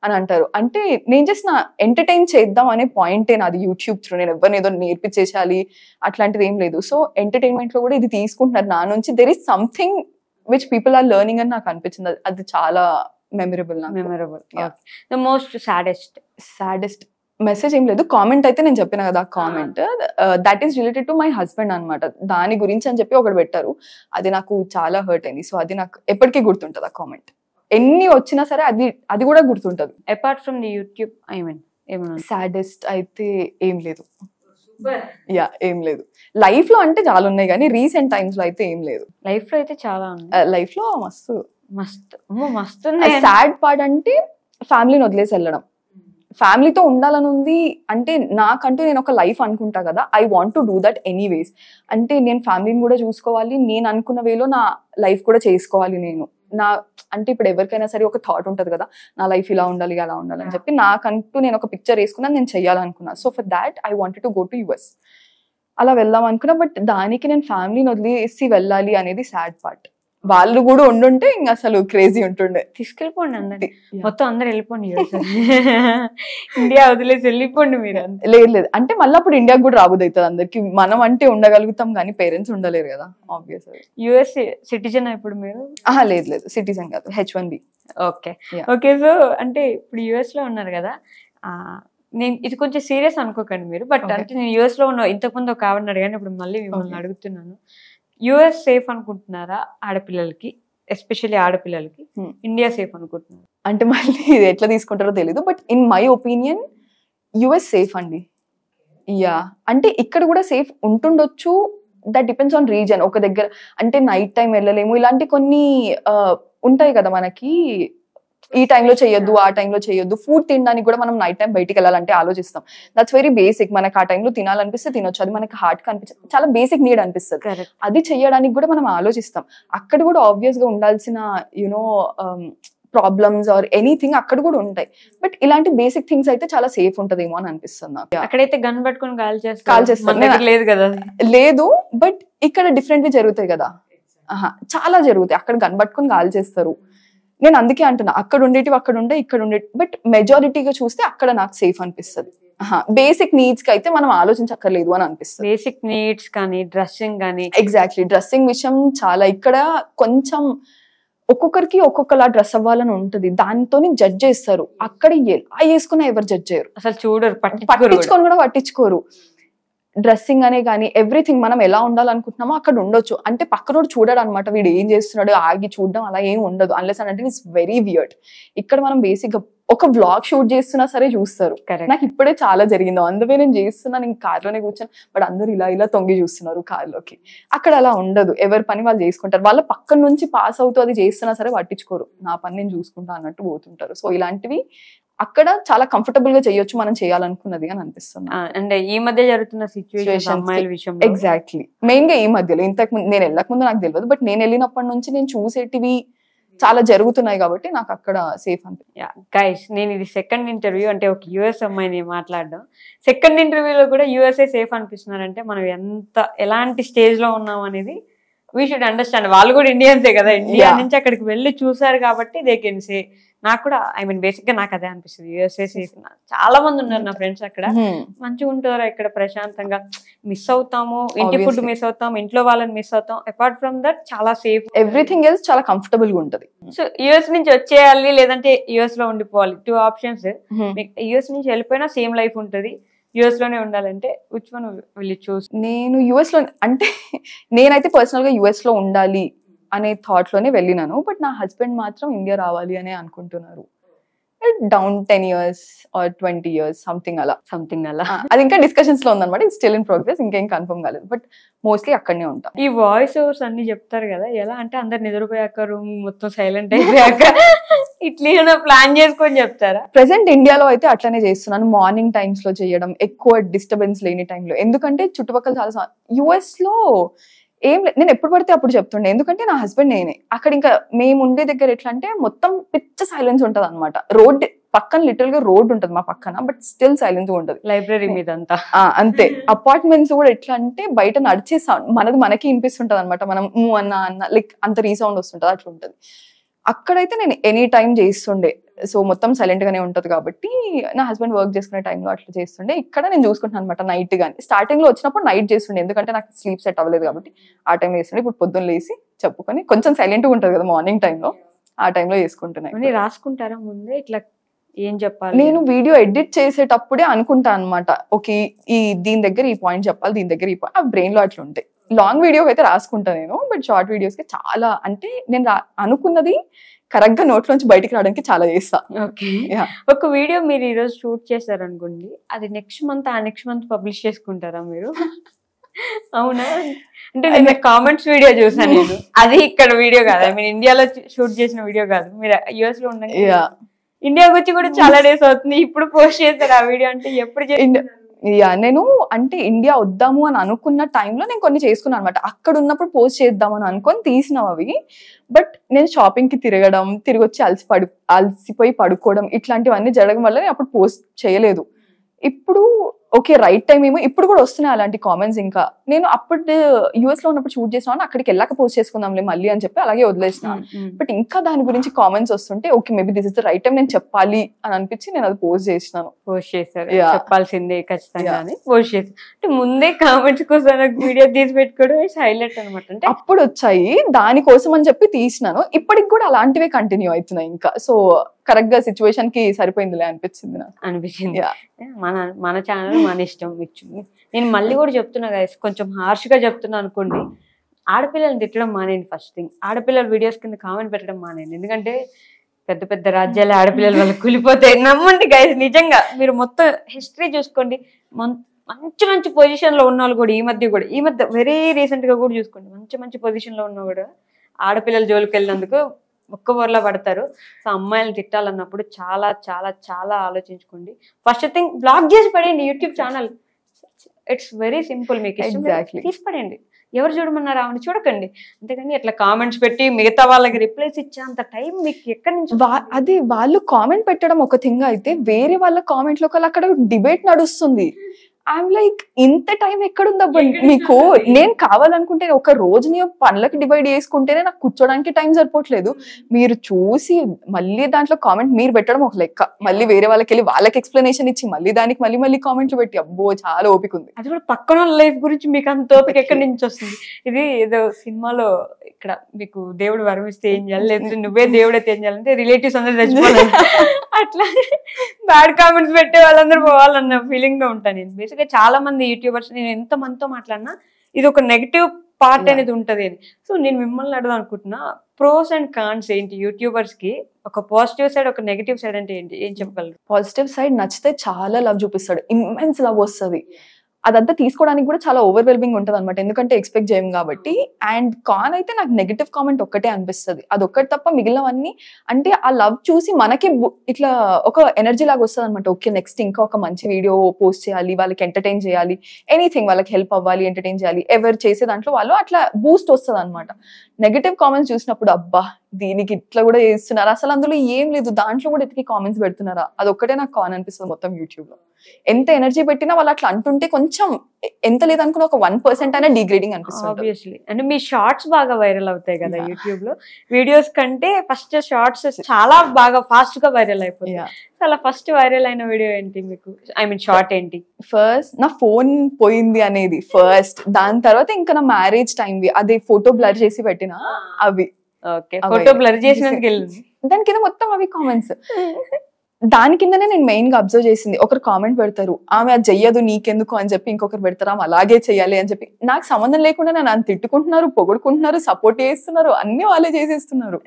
అని అంటారు అంటే నేను జస్ట్ నా ఎంటర్టైన్ చేద్దాం అనే పాయింటే నాది యూట్యూబ్ త్రూ నేను ఎవరిని ఏదో నేర్పించేసాలి అట్లాంటిది ఏం లేదు సో ఎంటర్టైన్మెంట్ లో కూడా ఇది తీసుకుంటున్నారు నా నుంచి there is something which people are learning అని నాకు అనిపించింది అది చాలా memorable memorable the most saddest saddest message ఏం లేదు కామెంట్ అయితే నేను చెప్పిన కదా comment that is related to my husband అనమాట దాని గురించి అని చెప్పి ఒకటి పెట్టారు అది నాకు చాలా హర్ట్ అయింది సో అది నాకు ఎప్పటికీ గుర్తుంటుంది ఆ కామెంట్ ఎన్ని వచ్చినా సరే అది అది కూడా గుర్తుంటది apart from the YouTube I mean ఏమన్నా సాడెస్ట్ అయితే ఏం లేదు యా ఏం లేదు లైఫ్ లో అంటే చాలా ఉన్నాయి కానీ రీసెంట్ టైమ్స్ లో అయితే ఏం లేదు లైఫ్ లో అయితే చాలా ఉన్నాయి లైఫ్ uh, లో మస్తు మస్తు మస్తు సాడ్ పార్ట్ అంటే ఫ్యామిలీని వదిలేసి వెళ్ళడం ఫ్యామిలీతో ఉండాలని ఉంది అంటే నాకంటూ నేను ఒక లైఫ్ అనుకుంటా కదా I want to do that anyways అంటే నేను ఫ్యామిలీని కూడా చూసుకోవాలి నేను అనుకున్న వేలో నా లైఫ్ కూడా చేసుకోవాలి నేను నా అంటే ఇప్పుడు ఎవరికైనా సరే ఒక థాట్ ఉంటుంది కదా నా లైఫ్ ఇలా ఉండాలి అలా ఉండాలి అని చెప్పి నాకంటూ నేను ఒక పిక్చర్ వేసుకున్నాను నేను చెయ్యాలనుకున్నా so for that I wanted to go to US అలా వెళ్దాం అనుకున్నా బట్ దానికి నేను ఫ్యామిలీని వదిలేసి వెళ్ళాలి అనేది సాడ్ పార్ట్ వాళ్ళు కూడా ఉండుంటే ఇంకా అసలు క్రేజీ ఉంటుండే తీసుకెళ్ళిపోండి అందండి మొత్తం అందరు వెళ్ళిపోండి ఇండియా వదిలేసి వెళ్ళిపోండి మీరు లేదు లేదు అంటే మళ్ళీ అప్పుడు ఇండియాకి కూడా రాబోదు అవుతుంది అందరికి మనం అంటే ఉండగలుగుతాం కానీ పేరెంట్స్ ఉండలేరు కదా ఆబ్వియస్ యుఎస్ సిటిజన్ ఇప్పుడు మీరు ఆహా లేదు లేదు సిటిజన్ కాదు H one B okay okay so అంటే ఇప్పుడు యుఎస్ లో ఉన్నారు కదా నేను ఇది కొంచెం సీరియస్ అనుకోకండి మీరు బట్ అంటే నేను యుఎస్ లో ఉన్న ఇంతకుముందు ఒక ఆవిడని అడిగాను ఇప్పుడు మళ్ళీ మిమ్మల్ని అడుగుతున్నాను యుఎస్ సేఫ్ అనుకుంటున్నారా ఆడపిల్లలకి ఎస్పెషల్లీ ఆడపిల్లలకి ఇండియా hmm. సేఫ్ అనుకుంటున్నారు అంటే మళ్ళీ ఇది ఎట్లా తీసుకుంటారో తెలీదు but in my opinion US safe అండి యా అంటే ఇక్కడ కూడా సేఫ్ ఉంటుండొచ్చు దట్ డిపెండ్స్ ఆన్ రీజన్ ఒక దగ్గర అంటే నైట్ టైం వెళ్ళలేము ఇలాంటి కొన్ని uh, ఉంటాయి కదా మనకి ఈ టైంలో చేయొద్దు ఆ టైంలో చేయొద్దు ఫుడ్ తినడానికి కూడా మనం నైట్ టైం బయటికి వెళ్ళాలంటే ఆలోచిస్తాం దట్స్ వెరీ బేసిక్ మనకి ఆ టైంలో తినాలనిపిస్తే తినొచ్చు అది మనకి హార్ట్ కనిపించదు చాలా బేసిక్ నీడ్ అనిపిస్తుంది అది చేయడానికి కూడా మనం ఆలోచిస్తాం అక్కడ కూడా ఆబ్వియస్ గా ఉండాల్సిన యునో ప్రాబ్లమ్స్ ఆర్ ఎనీథింగ్ అక్కడ కూడా ఉంటాయి బట్ ఇలాంటి బేసిక్ థింగ్స్ అయితే చాలా సేఫ్ ఉంటదేమో అని అనిపిస్తుంది నాకు అక్కడైతే గన్ పట్టుకుని కాల్ చేస్తా కాల్ లేదు కదా లేదు బట్ ఇక్కడ డిఫరెంట్గా జరుగుతాయి కదా చాలా జరుగుతాయి అక్కడ గన్ పట్టుకుని కాల్ చేస్తారు నేను అందుకే అంటున్నా అక్కడ ఉండేటివి అక్కడ ఉండే ఇక్కడ ఉండే బట్ మెజారిటీగా చూస్తే అక్కడ నాకు సేఫ్ అనిపిస్తుంది బేసిక్ నీడ్స్ కి అయితే మనం ఆలోచించక్కర్లేదు అని అనిపిస్తుంది బేసిక్ నీడ్స్ కానీ డ్రెస్సింగ్ కానీ ఎగ్జాక్ట్లీ డ్రెస్సింగ్ విషయం చాలా ఇక్కడ కొంచెం ఒక్కొక్కరికి ఒక్కొక్కలా డ్రెస్ అవ్వాలని ఉంటుంది దాంతో జడ్జ్ చేస్తారు అక్కడ ఎలా వేసుకున్నా ఎవరు జడ్జ్ చేయరు అసలు చూడరు పట్టించుకొని కూడా పట్టించుకోరు డ్రెస్సింగ్ అనే కానీ ఎవ్రీథింగ్ మనం ఎలా ఉండాలనుకుంటున్నామో అక్కడ ఉండొచ్చు అంటే పక్కనోడు చూడడం అనమాట వీడు ఏం చేస్తున్నాడు ఆగి చూడడం అలా ఏం ఉండదు అన్లెస్ అంటే ఇట్స్ వెరీ వియర్డ్ ఇక్కడ మనం బేసిక్ ఒక బ్లాగ్ షూట్ చేస్తున్నా సరే చూస్తారు నాకు ఇప్పుడే చాలా జరిగింది అందువే నేను చేస్తున్నా నేను కార్లోనే కూర్చొని బట్ అందరు ఇలా ఇలా తొంగి చూస్తున్నారు కార్లోకి అక్కడ అలా ఉండదు ఎవరి పని వాళ్ళు చేసుకుంటారు వాళ్ళ పక్కన నుంచి పాస్ అవుతూ అది చేస్తున్నా సరే పట్టించుకోరు నా పని నేను చూసుకుంటా అన్నట్టు పోతుంటారు సో ఇలాంటివి అక్కడ చాలా కంఫర్టబుల్ గా చేయొచ్చు మనం చేయాలనుకున్నది అని అనిపిస్తుంది అంటే ఈ మధ్య జరుగుతున్న సిచ్యువేషన్ ఎగ్జాక్ట్లీ మెయిన్ గా ఈ మధ్యలో ఇంతకు నేను వెళ్ళక ముందు నాకు తెలియదు బట్ నేను వెళ్ళినప్పటి నుంచి నేను చూసేటివి చాలా జరుగుతున్నాయి కాబట్టి నాకు అక్కడ సేఫ్ అనిపి గైస్ నేను ఇది సెకండ్ ఇంటర్వ్యూ అంటే ఒక యుఎస్ అమ్మాయిని మాట్లాడడం సెకండ్ ఇంటర్వ్యూలో కూడా యుఎస్ఏ సేఫ్ అనిపిస్తున్నారంటే మనం ఎంత ఎలాంటి స్టేజ్ లో ఉన్నాం అనేది వీ షుడ్ అండర్స్టాండ్ వాళ్ళు కూడా ఇండియన్సే కదా ఇండియా నుంచి అక్కడికి వెళ్ళి చూసారు కాబట్టి దే కెన్ సే నాకు కూడా ఐ మీన్ బేసిక్ గా నాకు అదే అనిపిస్తుంది యూఎస్ఏ చాలా మంది ఉన్నారు నా ఫ్రెండ్స్ అక్కడ hmm. మంచిగా ఉంటారు ఇక్కడ ప్రశాంతంగా మిస్ అవుతాము ఇంటి ఫుడ్ మిస్ అవుతాం ఇంట్లో వాళ్ళని మిస్ అవుతాం అపార్ట్ ఫ్రమ్ దట్ చాలా సేఫ్ ఎవ్రీథింగ్ ఎల్స్ చాలా కంఫర్టబుల్ గా ఉంటుంది సో యుఎస్ నుంచి వచ్చేయాలి లేదంటే యుఎస్ లో ఉండిపోవాలి టూ ఆప్షన్స్ యుఎస్ నుంచి వెళ్ళిపోయినా సేమ్ లైఫ్ ఉంటుంది యుఎస్ లోనే ఉండాలంటే ఉచ్ వన్ విల్ చూస్ నేను యుఎస్ లో అంటే నేనైతే పర్సనల్ గా యుఎస్ లో ఉండాలి అనే థాట్లోనే వెళ్ళినాను బట్ నా హస్బెండ్ మాత్రం ఇండియా రావాలి అనే అనుకుంటున్నారు down ten years or twenty years something అలా సంథింగ్ అలా అది ఇంకా డిస్కషన్స్ లో ఉందన్నమాట ఇట్ స్టిల్ ఇన్ ప్రోగ్రెస్ ఇంకేం కన్ఫర్మ్ కాలేదు బట్ మోస్ట్లీ అక్కడనే ఉంటాం ఈ వాయిస్ ఓవర్స్ అన్ని చెప్తారు కదా ఎలా అంటే అందరు నిద్రపోయాక రూమ్ మొత్తం సైలెంట్ అయిపోయాక ఇట్లీ ప్లాన్ చేసుకొని చెప్తారా ప్రెసెంట్ ఇండియాలో అయితే అట్లనే చేస్తున్నాను మార్నింగ్ టైమ్స్ లో చేయడం ఎక్కువ డిస్టర్బెన్స్ లేని టైంలో ఎందుకంటే చుట్టుపక్కల చాలా యుఎస్ లో ఏం నేను ఎప్పుడు పడితే అప్పుడు చెప్తుండే ఎందుకంటే నా హస్బెండ్ నేనే అక్కడ ఇంకా మేము ఉండే దగ్గర ఎట్లా అంటే మొత్తం పిచ్చ సైలెన్స్ ఉంటది అనమాట రోడ్ పక్కన లిటరల్ గా రోడ్ ఉంటది మా పక్కన బట్ స్టిల్ సైలెన్స్ ఉంటది లైబ్రరీ మీద అంతా అంతే అపార్ట్మెంట్స్ కూడా ఎట్లా అంటే బయట నడిచే సౌండ్ మనది మనకి వినిపిస్తుంటది అనమాట మనం అన్న అన్న లైక్ అంత రీసౌండ్ వస్తుంటది అట్లా ఉంటది అక్కడైతే నేను ఎనీ టైం చేస్తుండే సో మొత్తం సైలెంట్ గానే ఉంటుంది కాబట్టి నా హస్బెండ్ వర్క్ చేసుకునే టైంలో అట్లా చేస్తుండే ఇక్కడ నేను చూసుకుంటున్నాను అనమాట నైట్ కానీ స్టార్టింగ్ లో వచ్చినప్పుడు నైట్ చేస్తుండే ఎందుకంటే నాకు స్లీప్ సెట్ అవ్వలేదు కాబట్టి ఆ టైంలో చేస్తుండే ఇప్పుడు పొద్దున్న లేసి చెప్పుకొని కొంచెం సైలెంట్ గా ఉంటుంది కదా మార్నింగ్ టైంలో ఆ టైంలో చేసుకుంటున్నాయి రాసుకుంటారా ముందే ఇట్లా ఏం చెప్పాలి నేను వీడియో ఎడిట్ చేసేటప్పుడే అనుకుంటా అనమాట ఓకే ఈ దీని దగ్గర ఈ పాయింట్ చెప్పాలి దీని దగ్గర ఈ పాయింట్ ఆ బ్రెయిన్ లో అట్లా ఉంటాయి లాంగ్ వీడియోకి అయితే రాసుకుంటా నేను బట్ షార్ట్ వీడియోస్కి చాలా అంటే నేను అనుకున్నది కరెక్ట్ గా నోట్లోంచి బయటికి రావడానికి చాలా చేస్తా ఒక వీడియో మీరు ఈ రోజు షూట్ చేశారు అనుకోండి అది నెక్స్ట్ మంత్ ఆ నెక్స్ట్ మంత్ పబ్లిష్ చేసుకుంటారా మీరు అవునా అంటే నేను కామెంట్స్ వీడియో చూసాను నేను అది ఇక్కడ వీడియో కాదు ఐ మీన్ ఇండియాలో షూట్ చేసిన వీడియో కాదు మీరు యుఎస్ లో ఉండగా ఇండియాకి వచ్చి కూడా చాలా డేస్ అవుతుంది ఇప్పుడు పోస్ట్ చేస్తారు ఆ వీడియో అంటే ఎప్పుడు చేసి నేను అంటే ఇండియా వద్దాము అని అనుకున్న టైంలో నేను కొన్ని చేసుకున్నాను అనమాట అక్కడ ఉన్నప్పుడు పోస్ట్ చేద్దాం అని అనుకొని తీసినాం అవి బట్ నేను షాపింగ్కి తిరగడం తిరిగి వచ్చి అలసి పడు అలసిపోయి పడుకోవడం ఇట్లాంటివన్నీ జరగడం వల్ల నేను అప్పుడు పోస్ట్ చేయలేదు ఇప్పుడు ఓకే రైట్ టైం ఏమో ఇప్పుడు కూడా వస్తున్నాయి అలాంటి కామెంట్స్ ఇంకా నేను అప్పుడు యూఎస్ లో ఉన్నప్పుడు షూట్ చేసినా అక్కడికి వెళ్ళాక పోస్ట్ చేసుకుందాంలే మళ్ళీ అని చెప్పి అలాగే వదిలేసిన బట్ ఇంకా దాని గురించి కామెంట్స్ వస్తుంటే okay maybe this is the right time నేను చెప్పాలి అని అనిపించి నేను అది పోస్ట్ చేసినాను చెప్పాల్సిందే ఖచ్చితంగా అంటే ముందే కామెంట్స్ కోసం వీడియో తీసి పెట్టుకోవడం హైలైట్ అనమాట అంటే అప్పుడు వచ్చాయి దానికోసం అని చెప్పి తీసినాను ఇప్పటికి కూడా అలాంటివే కంటిన్యూ అవుతున్నాయి ఇంకా సో కరెక్ట్ గా సిచ్యువేషన్ కి సరిపోయిందిలే అనిపించింది నాకు అనిపించింది మన మన ఛానల్ మన ఇష్టం నేను మళ్ళీ కూడా చెప్తున్నా గైస్ కొంచెం హార్ష్ గా చెప్తున్నా అనుకోండి ఆడపిల్లల్ని తిట్టడం మానేయండి ఫస్ట్ థింగ్ ఆడపిల్లల వీడియోస్ కింద కామెంట్ పెట్టడం మానేయండి ఎందుకంటే పెద్ద పెద్ద రాజ్యాల ఆడపిల్లల వల్ల కూలిపోతే నమ్మండి గైస్ నిజంగా మీరు మొత్తం హిస్టరీ చూసుకోండి మంచి మంచి పొజిషన్ లో ఉన్న కూడా ఈ మధ్య కూడా ఈ మధ్య వెరీ రీసెంట్ గా కూడా చూసుకోండి మంచి మంచి పొజిషన్ లో ఉన్న కూడా ఆడపిల్లల జోలికి వెళ్ళినందుకు ఒక్క బోర్లో పడతారు సో అమ్మాయిలను తిట్టాలన్నప్పుడు చాలా చాలా చాలా ఆలోచించుకోండి ఫస్ట్ థింగ్ బ్లాక్ చేసి పడేయండి YouTube channel it's very simple మీకు తీసి పడేయండి ఎవరు చూడమన్నారా అని చూడకండి అంతేకాని ఇట్లా కామెంట్స్ పెట్టి మిగతా వాళ్ళకి రిప్లైస్ ఇచ్చేంత టైం మీకు ఎక్కడి నుంచి అది వాళ్ళు కామెంట్ పెట్టడం ఒక థింగ్ అయితే వేరే వాళ్ళ కామెంట్ లో అక్కడ డిబేట్ నడుస్తుంది ఐఎమ్ లైక్ ఇంత టైం ఎక్కడుందబ్బా మీకు నేను కావాలనుకుంటే ఒక రోజుని పనులకి డివైడ్ చేసుకుంటేనే నాకు కూర్చోడానికి టైం సరిపోవట్లేదు మీరు చూసి మళ్ళీ దాంట్లో కామెంట్ మీరు పెట్టడం ఒక లెక్క మళ్ళీ వేరే వాళ్ళకి వెళ్ళి వాళ్ళకి ఎక్స్ప్లెనేషన్ ఇచ్చి మళ్ళీ దానికి మళ్ళీ మళ్ళీ కామెంట్లు పెట్టి అబ్బో చాలా ఓపిక ఉంది అది కూడా పక్కన లైఫ్ గురించి మీకు అంత ఓపిక ఎక్కడి నుంచి వస్తుంది ఇది ఏదో సినిమాలో ఇక్కడ మీకు దేవుడు వరమిస్తే ఏం చేయాలి లేదంటే నువ్వే దేవుడు అయితే ఏం చేయాలంటే రిలేటివ్స్ అందరూ తెచ్చుకోవాలి అట్లా బ్యాడ్ కామెంట్స్ పెట్టే వాళ్ళందరూ పోవాలన్న ఫీలింగ్ గా ఉంటాను నేను సీరియస్ చాలా మంది యూట్యూబర్స్ నేను ఎంత మందితో మాట్లాడినా ఇది ఒక నెగిటివ్ పార్ట్ అనేది ఉంటది అని సో నేను మిమ్మల్ని అడగ అనుకుంటున్నా ప్రోస్ అండ్ కాన్స్ ఏంటి యూట్యూబర్స్ కి ఒక పాజిటివ్ సైడ్ ఒక నెగిటివ్ సైడ్ అంటే ఏంటి ఏం చెప్పగలరు పాజిటివ్ సైడ్ నచ్చితే చాలా లవ్ చూపిస్తాడు ఇమ్మెన్స్ లవ్ వస్తుంది అదంతా తీసుకోవడానికి కూడా చాలా ఓవర్వెల్మింగ్ ఉంటుంది అనమాట ఎందుకంటే ఎక్స్పెక్ట్ చేయం కాబట్టి అండ్ కాన్ అయితే నాకు నెగిటివ్ కామెంట్ ఒక్కటే అనిపిస్తుంది అదొక్కటి తప్ప మిగిలినవన్నీ అంటే ఆ లవ్ చూసి మనకి ఇట్లా ఒక ఎనర్జీ లాగా వస్తుంది అనమాట ఓకే నెక్స్ట్ ఇంకా ఒక మంచి వీడియో పోస్ట్ చేయాలి వాళ్ళకి ఎంటర్టైన్ చేయాలి ఎనీథింగ్ వాళ్ళకి హెల్ప్ అవ్వాలి ఎంటర్టైన్ చేయాలి ఎవరు చేసే దాంట్లో వాళ్ళు అట్లా బూస్ట్ వస్తుంది అనమాట నెగిటివ్ కామెంట్స్ చూసినప్పుడు అబ్బా దీనికి ఇట్లా కూడా చేస్తున్నారు అసలు అందులో ఏం లేదు దాంట్లో కూడా ఇతనికి కామెంట్స్ పెడుతున్నారా అదొక్కటే నాకు కాన్ అనిపిస్తుంది మొత్తం యూట్యూబ్లో ఎంత ఎనర్జీ పెట్టినా వాళ్ళు అట్లా అంటుంటే కొంచెం ఎంత లేదనుకున్న ఒక వన్ పర్సెంట్ అయినా డిగ్రేడింగ్ అనిపిస్తుంది అంటే మీ షార్ట్స్ బాగా వైరల్ అవుతాయి కదా యూట్యూబ్ లో వీడియోస్ కంటే ఫస్ట్ షార్ట్స్ చాలా బాగా ఫాస్ట్ గా వైరల్ అయిపోయాయి అలా ఫస్ట్ వైరల్ అయిన వీడియో ఏంటి మీకు ఐ మీన్ షార్ట్ ఏంటి ఫస్ట్ నా ఫోన్ పోయింది అనేది ఫస్ట్ దాని తర్వాత ఇంకా నా మ్యారేజ్ టైం అది ఫోటో బ్లర్ చేసి పెట్టిన అవి ఓకే ఫోటో బ్లర్ చేసినందుకు దాని కింద మొత్తం అవి కామెంట్స్ దాని కిందనే నేను మెయిన్ గా అబ్జర్వ్ చేసింది ఒకరు కామెంట్ పెడతారు ఆమె అది చెయ్యదు నీకెందుకు అని చెప్పి ఇంకొకరు పెడతారు ఆమె అలాగే చేయాలి అని చెప్పి నాకు సంబంధం లేకుండా నన్ను తిట్టుకుంటున్నారు పొగుడుకుంటున్నారు సపోర్ట్ చేస్తున్నారు అన్ని వాళ్ళే చేసేస్తున్నారు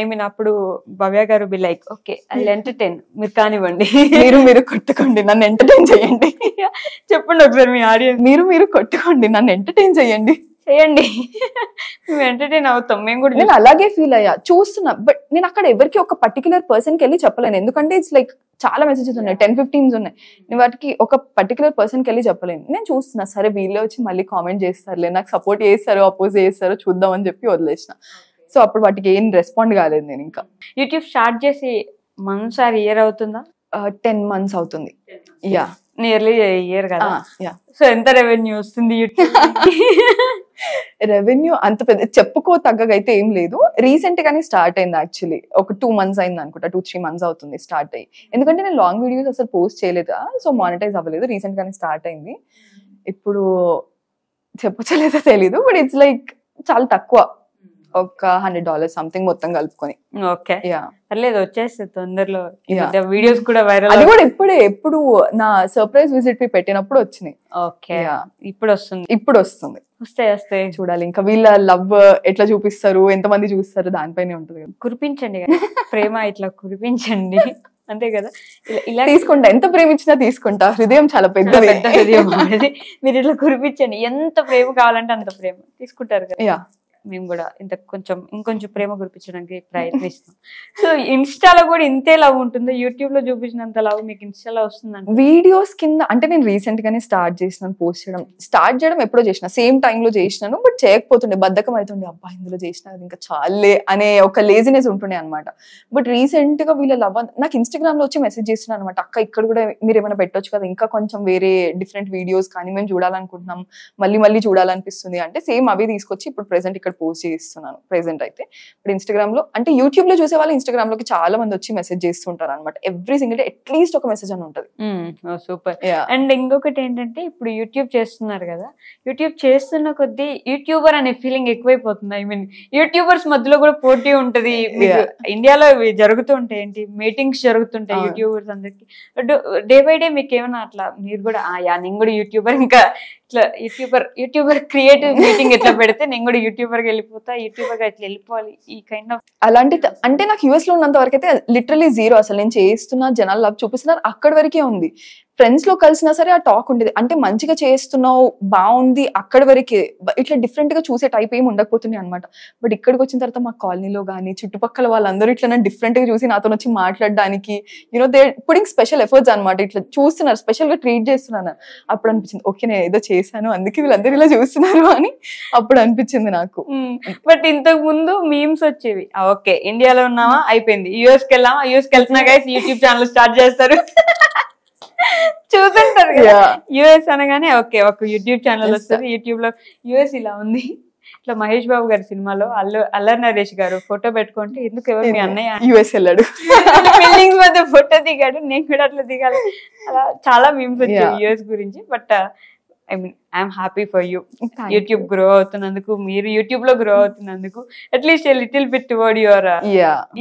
ఐ మీన్ అప్పుడు భవ్య గారు be like okay I entertain hmm. మీరు కానివ్వండి మీరు మీరు కొట్టుకోండి నన్ను ఎంటర్టైన్ చేయండి చెప్పండి ఒకసారి మీ ఆడియన్స్ మీరు మీరు కొట్టుకోండి నన్ను ఎంటర్టైన్ చేయండి చేయండి మేము ఎంటర్టైన్ అవుతాం మేము కూడా నేను అలాగే ఫీల్ అయ్యా చూస్తున్నా బట్ నేను అక్కడ ఎవరికి ఒక పర్టికులర్ పర్సన్కి వెళ్ళి చెప్పలేను ఎందుకంటే ఇట్స్ లైక్ చాలా మెసేజెస్ ఉన్నాయి టెన్ ఫిఫ్టీన్స్ ఉన్నాయి నేను వాటికి ఒక పర్టికులర్ పర్సన్కి వెళ్ళి చెప్పలేను నేను చూస్తున్నా సరే వీళ్ళే వచ్చి మళ్ళీ కామెంట్ చేస్తారులే నాకు సపోర్ట్ చేస్తారు అపోజ్ చేస్తారో చూద్దాం అని చెప్పి వదిలేసిన సో అప్పుడు వాటికి ఏం రెస్పాండ్ కాలేదు నేను ఇంకా యూట్యూబ్ స్టార్ట్ చేసి మంత్స్ ఆర్ ఇయర్ అవుతుందా టెన్ uh, మంత్స్ అవుతుంది యా నియర్లీ ఇయర్ కదా సో ఎంత రెవెన్యూ వస్తుంది రెవెన్యూ అంత పెద్ద చెప్పుకో తగ్గగైతే ఏం లేదు రీసెంట్ గానే స్టార్ట్ అయింది యాక్చువల్లీ ఒక టూ మంత్స్ అయింది అనుకుంటా టూ త్రీ మంత్స్ అవుతుంది స్టార్ట్ అయ్యి ఎందుకంటే నేను లాంగ్ వీడియోస్ అసలు పోస్ట్ చేయలేదా సో మానిటైజ్ అవ్వలేదు రీసెంట్ గానే స్టార్ట్ అయింది ఇప్పుడు చెప్పచ్చలేదో తెలీదు బట్ ఇట్స్ లైక్ చాలా తక్కువ ఒక హండ్రెడ్ డాలర్స్ సంథింగ్ మొత్తం కలుపుకొని ఓకే యా పర్లేదు వచ్చేసి తొందరలో వీడియోస్ కూడా వైరల్ అది కూడా ఇప్పుడే ఎప్పుడు నా సర్ప్రైజ్ విజిట్ కి పెట్టినప్పుడు వచ్చినాయి ఓకే ఇప్పుడు వస్తుంది ఇప్పుడు వస్తుంది వస్తాయి వస్తే చూడాలి ఇంకా వీళ్ళ లవ్ ఎట్లా చూపిస్తారు ఎంత మంది చూస్తారు దానిపైనే ఉంటుంది కదా కురిపించండి ప్రేమ ఇట్లా కురిపించండి అంతే కదా ఇలా తీసుకుంటా ఎంత ప్రేమించినా తీసుకుంటా హృదయం చాలా పెద్ద హృదయం మీరు ఇట్లా కురిపించండి ఎంత ప్రేమ కావాలంటే అంత ప్రేమ తీసుకుంటారు కదా మేము కూడా ఇంత కొంచెం ఇంకొంచెం ప్రేమ కురిపించడానికి ప్రయత్నిస్తాం సో ఇన్స్టాలో కూడా ఇంతే లవ్ ఉంటుంది యూట్యూబ్ లో చూపించినంత లవ్ మీకు ఇన్స్టాలో వస్తుందండి వీడియోస్ కింద అంటే నేను రీసెంట్ గానే స్టార్ట్ చేసినాను పోస్ట్ చేయడం స్టార్ట్ చేయడం ఎప్పుడో చేసిన సేమ్ లో చేసినాను బట్ చేయకపోతుండే బద్దకం అవుతుండే అబ్బా ఇందులో చేసిన ఇంకా చాలే అనే ఒక లేజినెస్ ఉంటుండే అనమాట బట్ రీసెంట్ గా వీళ్ళ లవ్ నాకు ఇన్స్టాగ్రామ్ లో వచ్చి మెసేజ్ చేస్తున్నాను అనమాట అక్క ఇక్కడ కూడా మీరు ఏమైనా పెట్టొచ్చు కదా ఇంకా కొంచెం వేరే డిఫరెంట్ వీడియోస్ కానీ మేము చూడాలనుకుంటున్నాం మళ్ళీ మళ్ళీ చూడాలనిపిస్తుంది అంటే సేమ్ అవి తీసుకొచ్చి ఇప్పుడు ప్రెసెంట్ ఇక్కడ పోస్ట్ చేస్తున్నాను ప్రెసెంట్ అయితే ఇప్పుడు లో అంటే యూట్యూబ్ లో చూసే వాళ్ళు లోకి చాలా మంది వచ్చి మెసేజ్ చేస్తుంటారు అనమాట ఎవ్రీ సింగిల్ డే అట్లీస్ట్ ఒక మెసేజ్ అని ఉంటుంది సూపర్ అండ్ ఇంకొకటి ఏంటంటే ఇప్పుడు యూట్యూబ్ చేస్తున్నారు కదా యూట్యూబ్ చేస్తున్న కొద్దీ యూట్యూబర్ అనే ఫీలింగ్ ఎక్కువైపోతుంది ఐ మీన్ యూట్యూబర్స్ మధ్యలో కూడా పోటీ ఉంటుంది ఇండియాలో జరుగుతూ జరుగుతుంటాయి ఏంటి మీటింగ్స్ జరుగుతుంటాయి యూట్యూబర్స్ అందరికి డే బై డే మీకు ఏమైనా అట్లా మీరు కూడా ఆయా నేను కూడా యూట్యూబర్ ఇంకా ఇట్లా యూట్యూబర్ యూట్యూబర్ క్రియేటివ్ మీటింగ్ ఎట్లా పెడితే నేను కూడా యూట్యూబర్గా వెళ్ళిపోతా గా ఇట్లా వెళ్ళిపోవాలి ఈ కైండ్ ఆఫ్ అలాంటి అంటే నాకు లో ఉన్నంత వరకు అయితే లిటరలీ జీరో అసలు నేను చేయిస్తున్నా జనాలు నాకు చూపిస్తున్నారు అక్కడ వరకే ఉంది ఫ్రెండ్స్ లో కలిసినా సరే ఆ టాక్ ఉండేది అంటే మంచిగా చేస్తున్నావు బాగుంది అక్కడ వరకే ఇట్లా డిఫరెంట్ గా చూసే టైప్ ఏమి ఉండకపోతున్నాయి అనమాట బట్ ఇక్కడికి వచ్చిన తర్వాత మా కాలనీలో కానీ చుట్టుపక్కల వాళ్ళందరూ ఇట్లా డిఫరెంట్ గా చూసి నాతో వచ్చి మాట్లాడడానికి you know they putting special efforts అనమాట ఇట్లా చూస్తున్నారు స్పెషల్ గా ట్రీట్ చేస్తున్నాను అప్పుడు అనిపించింది ఓకే నేను ఏదో చేశాను అందుకే వీళ్ళందరూ ఇలా చూస్తున్నారు అని అప్పుడు అనిపించింది నాకు బట్ ఇంతకు ముందు మీమ్స్ వచ్చేవి ఓకే ఇండియాలో ఉన్నావా అయిపోయింది యూఎస్ వెళ్ళామా యూఎస్కి వెళ్తున్నా గైస్ యూట్యూబ్ ఛానల్ స్టార్ట్ చేస్తారు చూస్తుంటారు కదా యుఎస్ అనగానే ఓకే ఒక యూట్యూబ్ ఛానల్ వస్తుంది యూట్యూబ్ లో యుఎస్ ఇలా ఉంది ఇట్లా మహేష్ బాబు గారి సినిమాలో అల్లు అల్లర్ నరేష్ గారు ఫోటో పెట్టుకుంటే ఎందుకు ఎవరు మీ అన్నయ్య యుఎస్ వెళ్ళాడు బిల్డింగ్ మధ్య ఫోటో దిగాడు నేను కూడా అట్లా దిగాలి అలా చాలా మేము యుఎస్ గురించి but I mean I'm happy for you YouTube grow అవుతున్నందుకు మీరు యూట్యూబ్ లో గ్రో అవుతున్నందుకు at least little bit toward your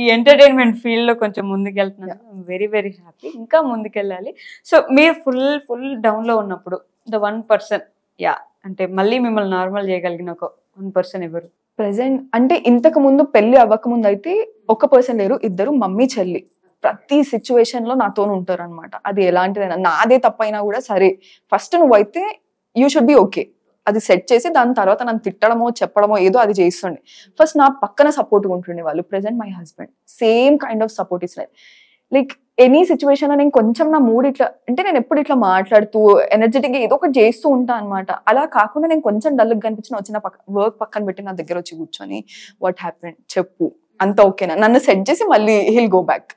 ఈ ఎంటర్టైన్మెంట్ ఫీల్డ్ లో కొంచెం ముందుకెళ్తున్నందుకు వెరీ వెరీ హ్యాపీ ఇంకా ముందుకెళ్ళాలి సో మీరు ఫుల్ ఫుల్ డౌన్ లో ఉన్నప్పుడు ద వన్ పర్సన్ యా అంటే మళ్ళీ మిమ్మల్ని నార్మల్ చేయగలిగిన ఒక వన్ పర్సన్ ఎవరు ప్రజెంట్ అంటే ఇంతకు ముందు పెళ్లి అవ్వకముందు అయితే ఒక పర్సన్ లేరు ఇద్దరు మమ్మీ చెల్లి ప్రతి సిచ్యువేషన్ లో నాతో ఉంటారు అనమాట అది ఎలాంటిదైనా నాదే తప్పైనా కూడా సరే ఫస్ట్ నువ్వైతే యూ షుడ్ బి ఓకే అది సెట్ చేసి దాని తర్వాత నన్ను తిట్టడమో చెప్పడమో ఏదో అది చేస్తుండే ఫస్ట్ నా పక్కన సపోర్ట్గా ఉంటుండే వాళ్ళు present my husband same kind of support is like like any situation నేను కొంచెం నా మూడ్ ఇట్లా అంటే నేను ఎప్పుడు ఇట్లా మాట్లాడుతూ ఎనర్జెటిక్గా ఏదో ఒకటి చేస్తూ ఉంటాను అనమాట అలా కాకుండా నేను కొంచెం డల్గా కనిపించిన వచ్చిన పక్క వర్క్ పక్కన పెట్టి నా దగ్గర వచ్చి కూర్చొని వాట్ హ్యాపెన్ చెప్పు అంత ఓకేనా నన్ను సెట్ చేసి మళ్ళీ హిల్ గో బ్యాక్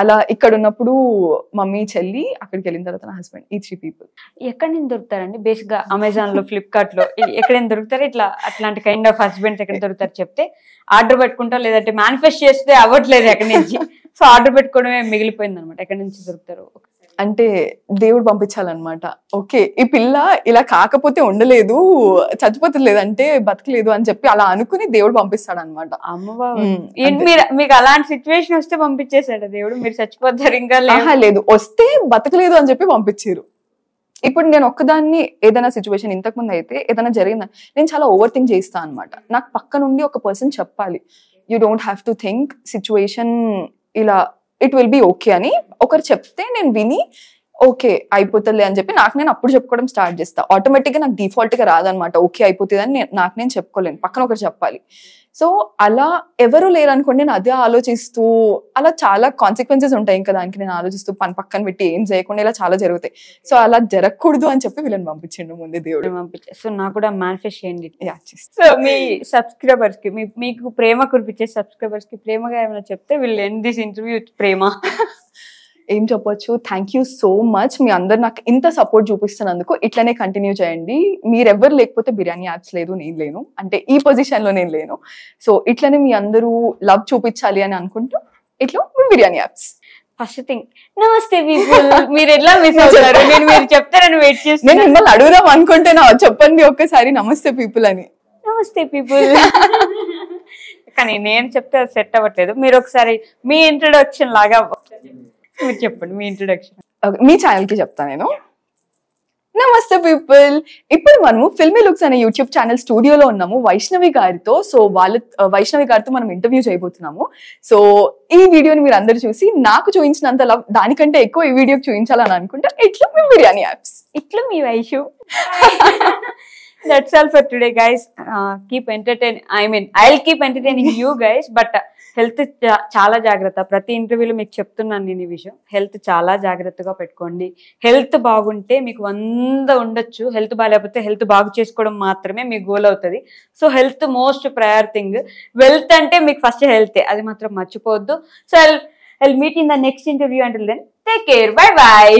అలా ఇక్కడ ఉన్నప్పుడు మమ్మీ చెల్లి అక్కడికి వెళ్ళిన తర్వాత నా హస్బెండ్ ఈ త్రీ పీపుల్ ఎక్కడ నేను దొరుకుతారండి బేసిక్ గా అమెజాన్ లో ఫ్లిప్కార్ట్ లో ఎక్కడ దొరుకుతారు ఇట్లా అట్లాంటి కైండ్ ఆఫ్ హస్బెండ్స్ ఎక్కడ దొరుకుతారు చెప్తే ఆర్డర్ పెట్టుకుంటా లేదంటే మేనిఫెస్ట్ చేస్తే అవ్వట్లేదు ఎక్కడి నుంచి సో ఆర్డర్ పెట్టుకోవడమే మిగిలిపోయింది అనమాట ఎక్కడి నుంచి దొరుకుతారు అంటే దేవుడు పంపించాలన్నమాట ఓకే ఈ పిల్ల ఇలా కాకపోతే ఉండలేదు చచ్చిపోతలేదు అంటే బతకలేదు అని చెప్పి అలా అనుకుని దేవుడు పంపిస్తాడు అనమాట మీకు అలాంటి సిచ్యువేషన్ వస్తే పంపించేశాడు దేవుడు మీరు చచ్చిపోతారు ఇంకా లేదు వస్తే బతకలేదు అని చెప్పి పంపించారు ఇప్పుడు నేను ఒక్కదాన్ని ఏదైనా సిచ్యువేషన్ ఇంతకుముందు అయితే ఏదైనా జరిగిందా నేను చాలా ఓవర్ థింక్ చేస్తాను అనమాట నాకు పక్క నుండి ఒక పర్సన్ చెప్పాలి you don't have to think situation ఇలా ఇట్ విల్ బి ఓకే అని ఒకరు చెప్తే నేను విని ఓకే అయిపోతుంది అని చెప్పి నాకు నేను అప్పుడు చెప్పుకోవడం స్టార్ట్ చేస్తాను ఆటోమేటిక్గా నాకు డిఫాల్ట్గా రాదనమాట ఓకే అయిపోతుంది అని నాకు నేను చెప్పుకోలేను పక్కన ఒకరు చెప్పాలి సో అలా ఎవరు లేరనుకోండి నేను అదే ఆలోచిస్తూ అలా చాలా కాన్సిక్వెన్సెస్ ఉంటాయి ఇంకా దానికి నేను ఆలోచిస్తూ పని పక్కన పెట్టి ఏం చేయకుండా ఇలా చాలా జరుగుతాయి సో అలా జరగకూడదు అని చెప్పి వీళ్ళని పంపించండు ముందు దేవుడు సో నాకు కూడా మేనిఫెస్ట్ చేయండి సో మీ సబ్స్క్రైబర్స్ కి మీకు ప్రేమ కురిపించే సబ్స్క్రైబర్స్ కి ప్రేమగా ఏమైనా చెప్తే వీళ్ళు ఎన్ దిస్ ఇంటర్వ్యూ ప్రేమ ఏం చెప్పొచ్చు థ్యాంక్ యూ సో మచ్ మీ అందరు నాకు ఇంత సపోర్ట్ చూపిస్తున్నందుకు ఇట్లనే కంటిన్యూ చేయండి మీరెవ్వరు లేకపోతే బిర్యానీ యాప్స్ లేదు నేను లేను అంటే ఈ పొజిషన్లో నేను లేను సో ఇట్లనే మీ అందరూ లవ్ చూపించాలి అని అనుకుంటూ ఇట్లా బిర్యానీ యాప్స్ ఫస్ట్ థింగ్ నమస్తే పీపుల్ మీరు ఎట్లా మిస్ అవుతారు నేను మీరు చెప్తారని వెయిట్ చేసి నేను మిమ్మల్ని అడుగుదాం అనుకుంటున్నా చెప్పండి ఒక్కసారి నమస్తే పీపుల్ అని నమస్తే పీపుల్ కానీ నేను చెప్తే సెట్ అవ్వట్లేదు మీరు ఒకసారి మీ ఇంట్రొడక్షన్ లాగా చెప్పండి మీ ఇంట్రొడక్షన్ మీ ఛానల్కి చెప్తా నేను నమస్తే పీపుల్ ఇప్పుడు మనము ఫిల్మీ లుక్స్ అనే యూట్యూబ్ ఛానల్ స్టూడియోలో ఉన్నాము వైష్ణవి గారితో సో వాళ్ళ వైష్ణవి గారితో మనం ఇంటర్వ్యూ చేయబోతున్నాము సో ఈ వీడియోని మీరు అందరు చూసి నాకు చూపించినంత లవ్ దానికంటే ఎక్కువ ఈ వీడియోకి చూపించాలని అనుకుంటా ఇట్లా మీ బిర్యానీ యాప్స్ ఇట్లు మీ Vaishu that's all for today guys keep entertain I mean I keep entertaining you guys but health చాలా జాగ్రత్త ప్రతి ఇంటర్వ్యూలో మీకు చెప్తున్నాను నేను ఈ విషయం హెల్త్ చాలా జాగ్రత్తగా పెట్టుకోండి హెల్త్ బాగుంటే మీకు వంద ఉండొచ్చు హెల్త్ బాగాలేకపోతే హెల్త్ బాగు చేసుకోవడం మాత్రమే మీకు గోల్ అవుతుంది so health most prior thing wealth అంటే మీకు ఫస్ట్ హెల్తే అది మాత్రం మర్చిపోవద్దు so I meet in the next interview అంటే then take care bye bye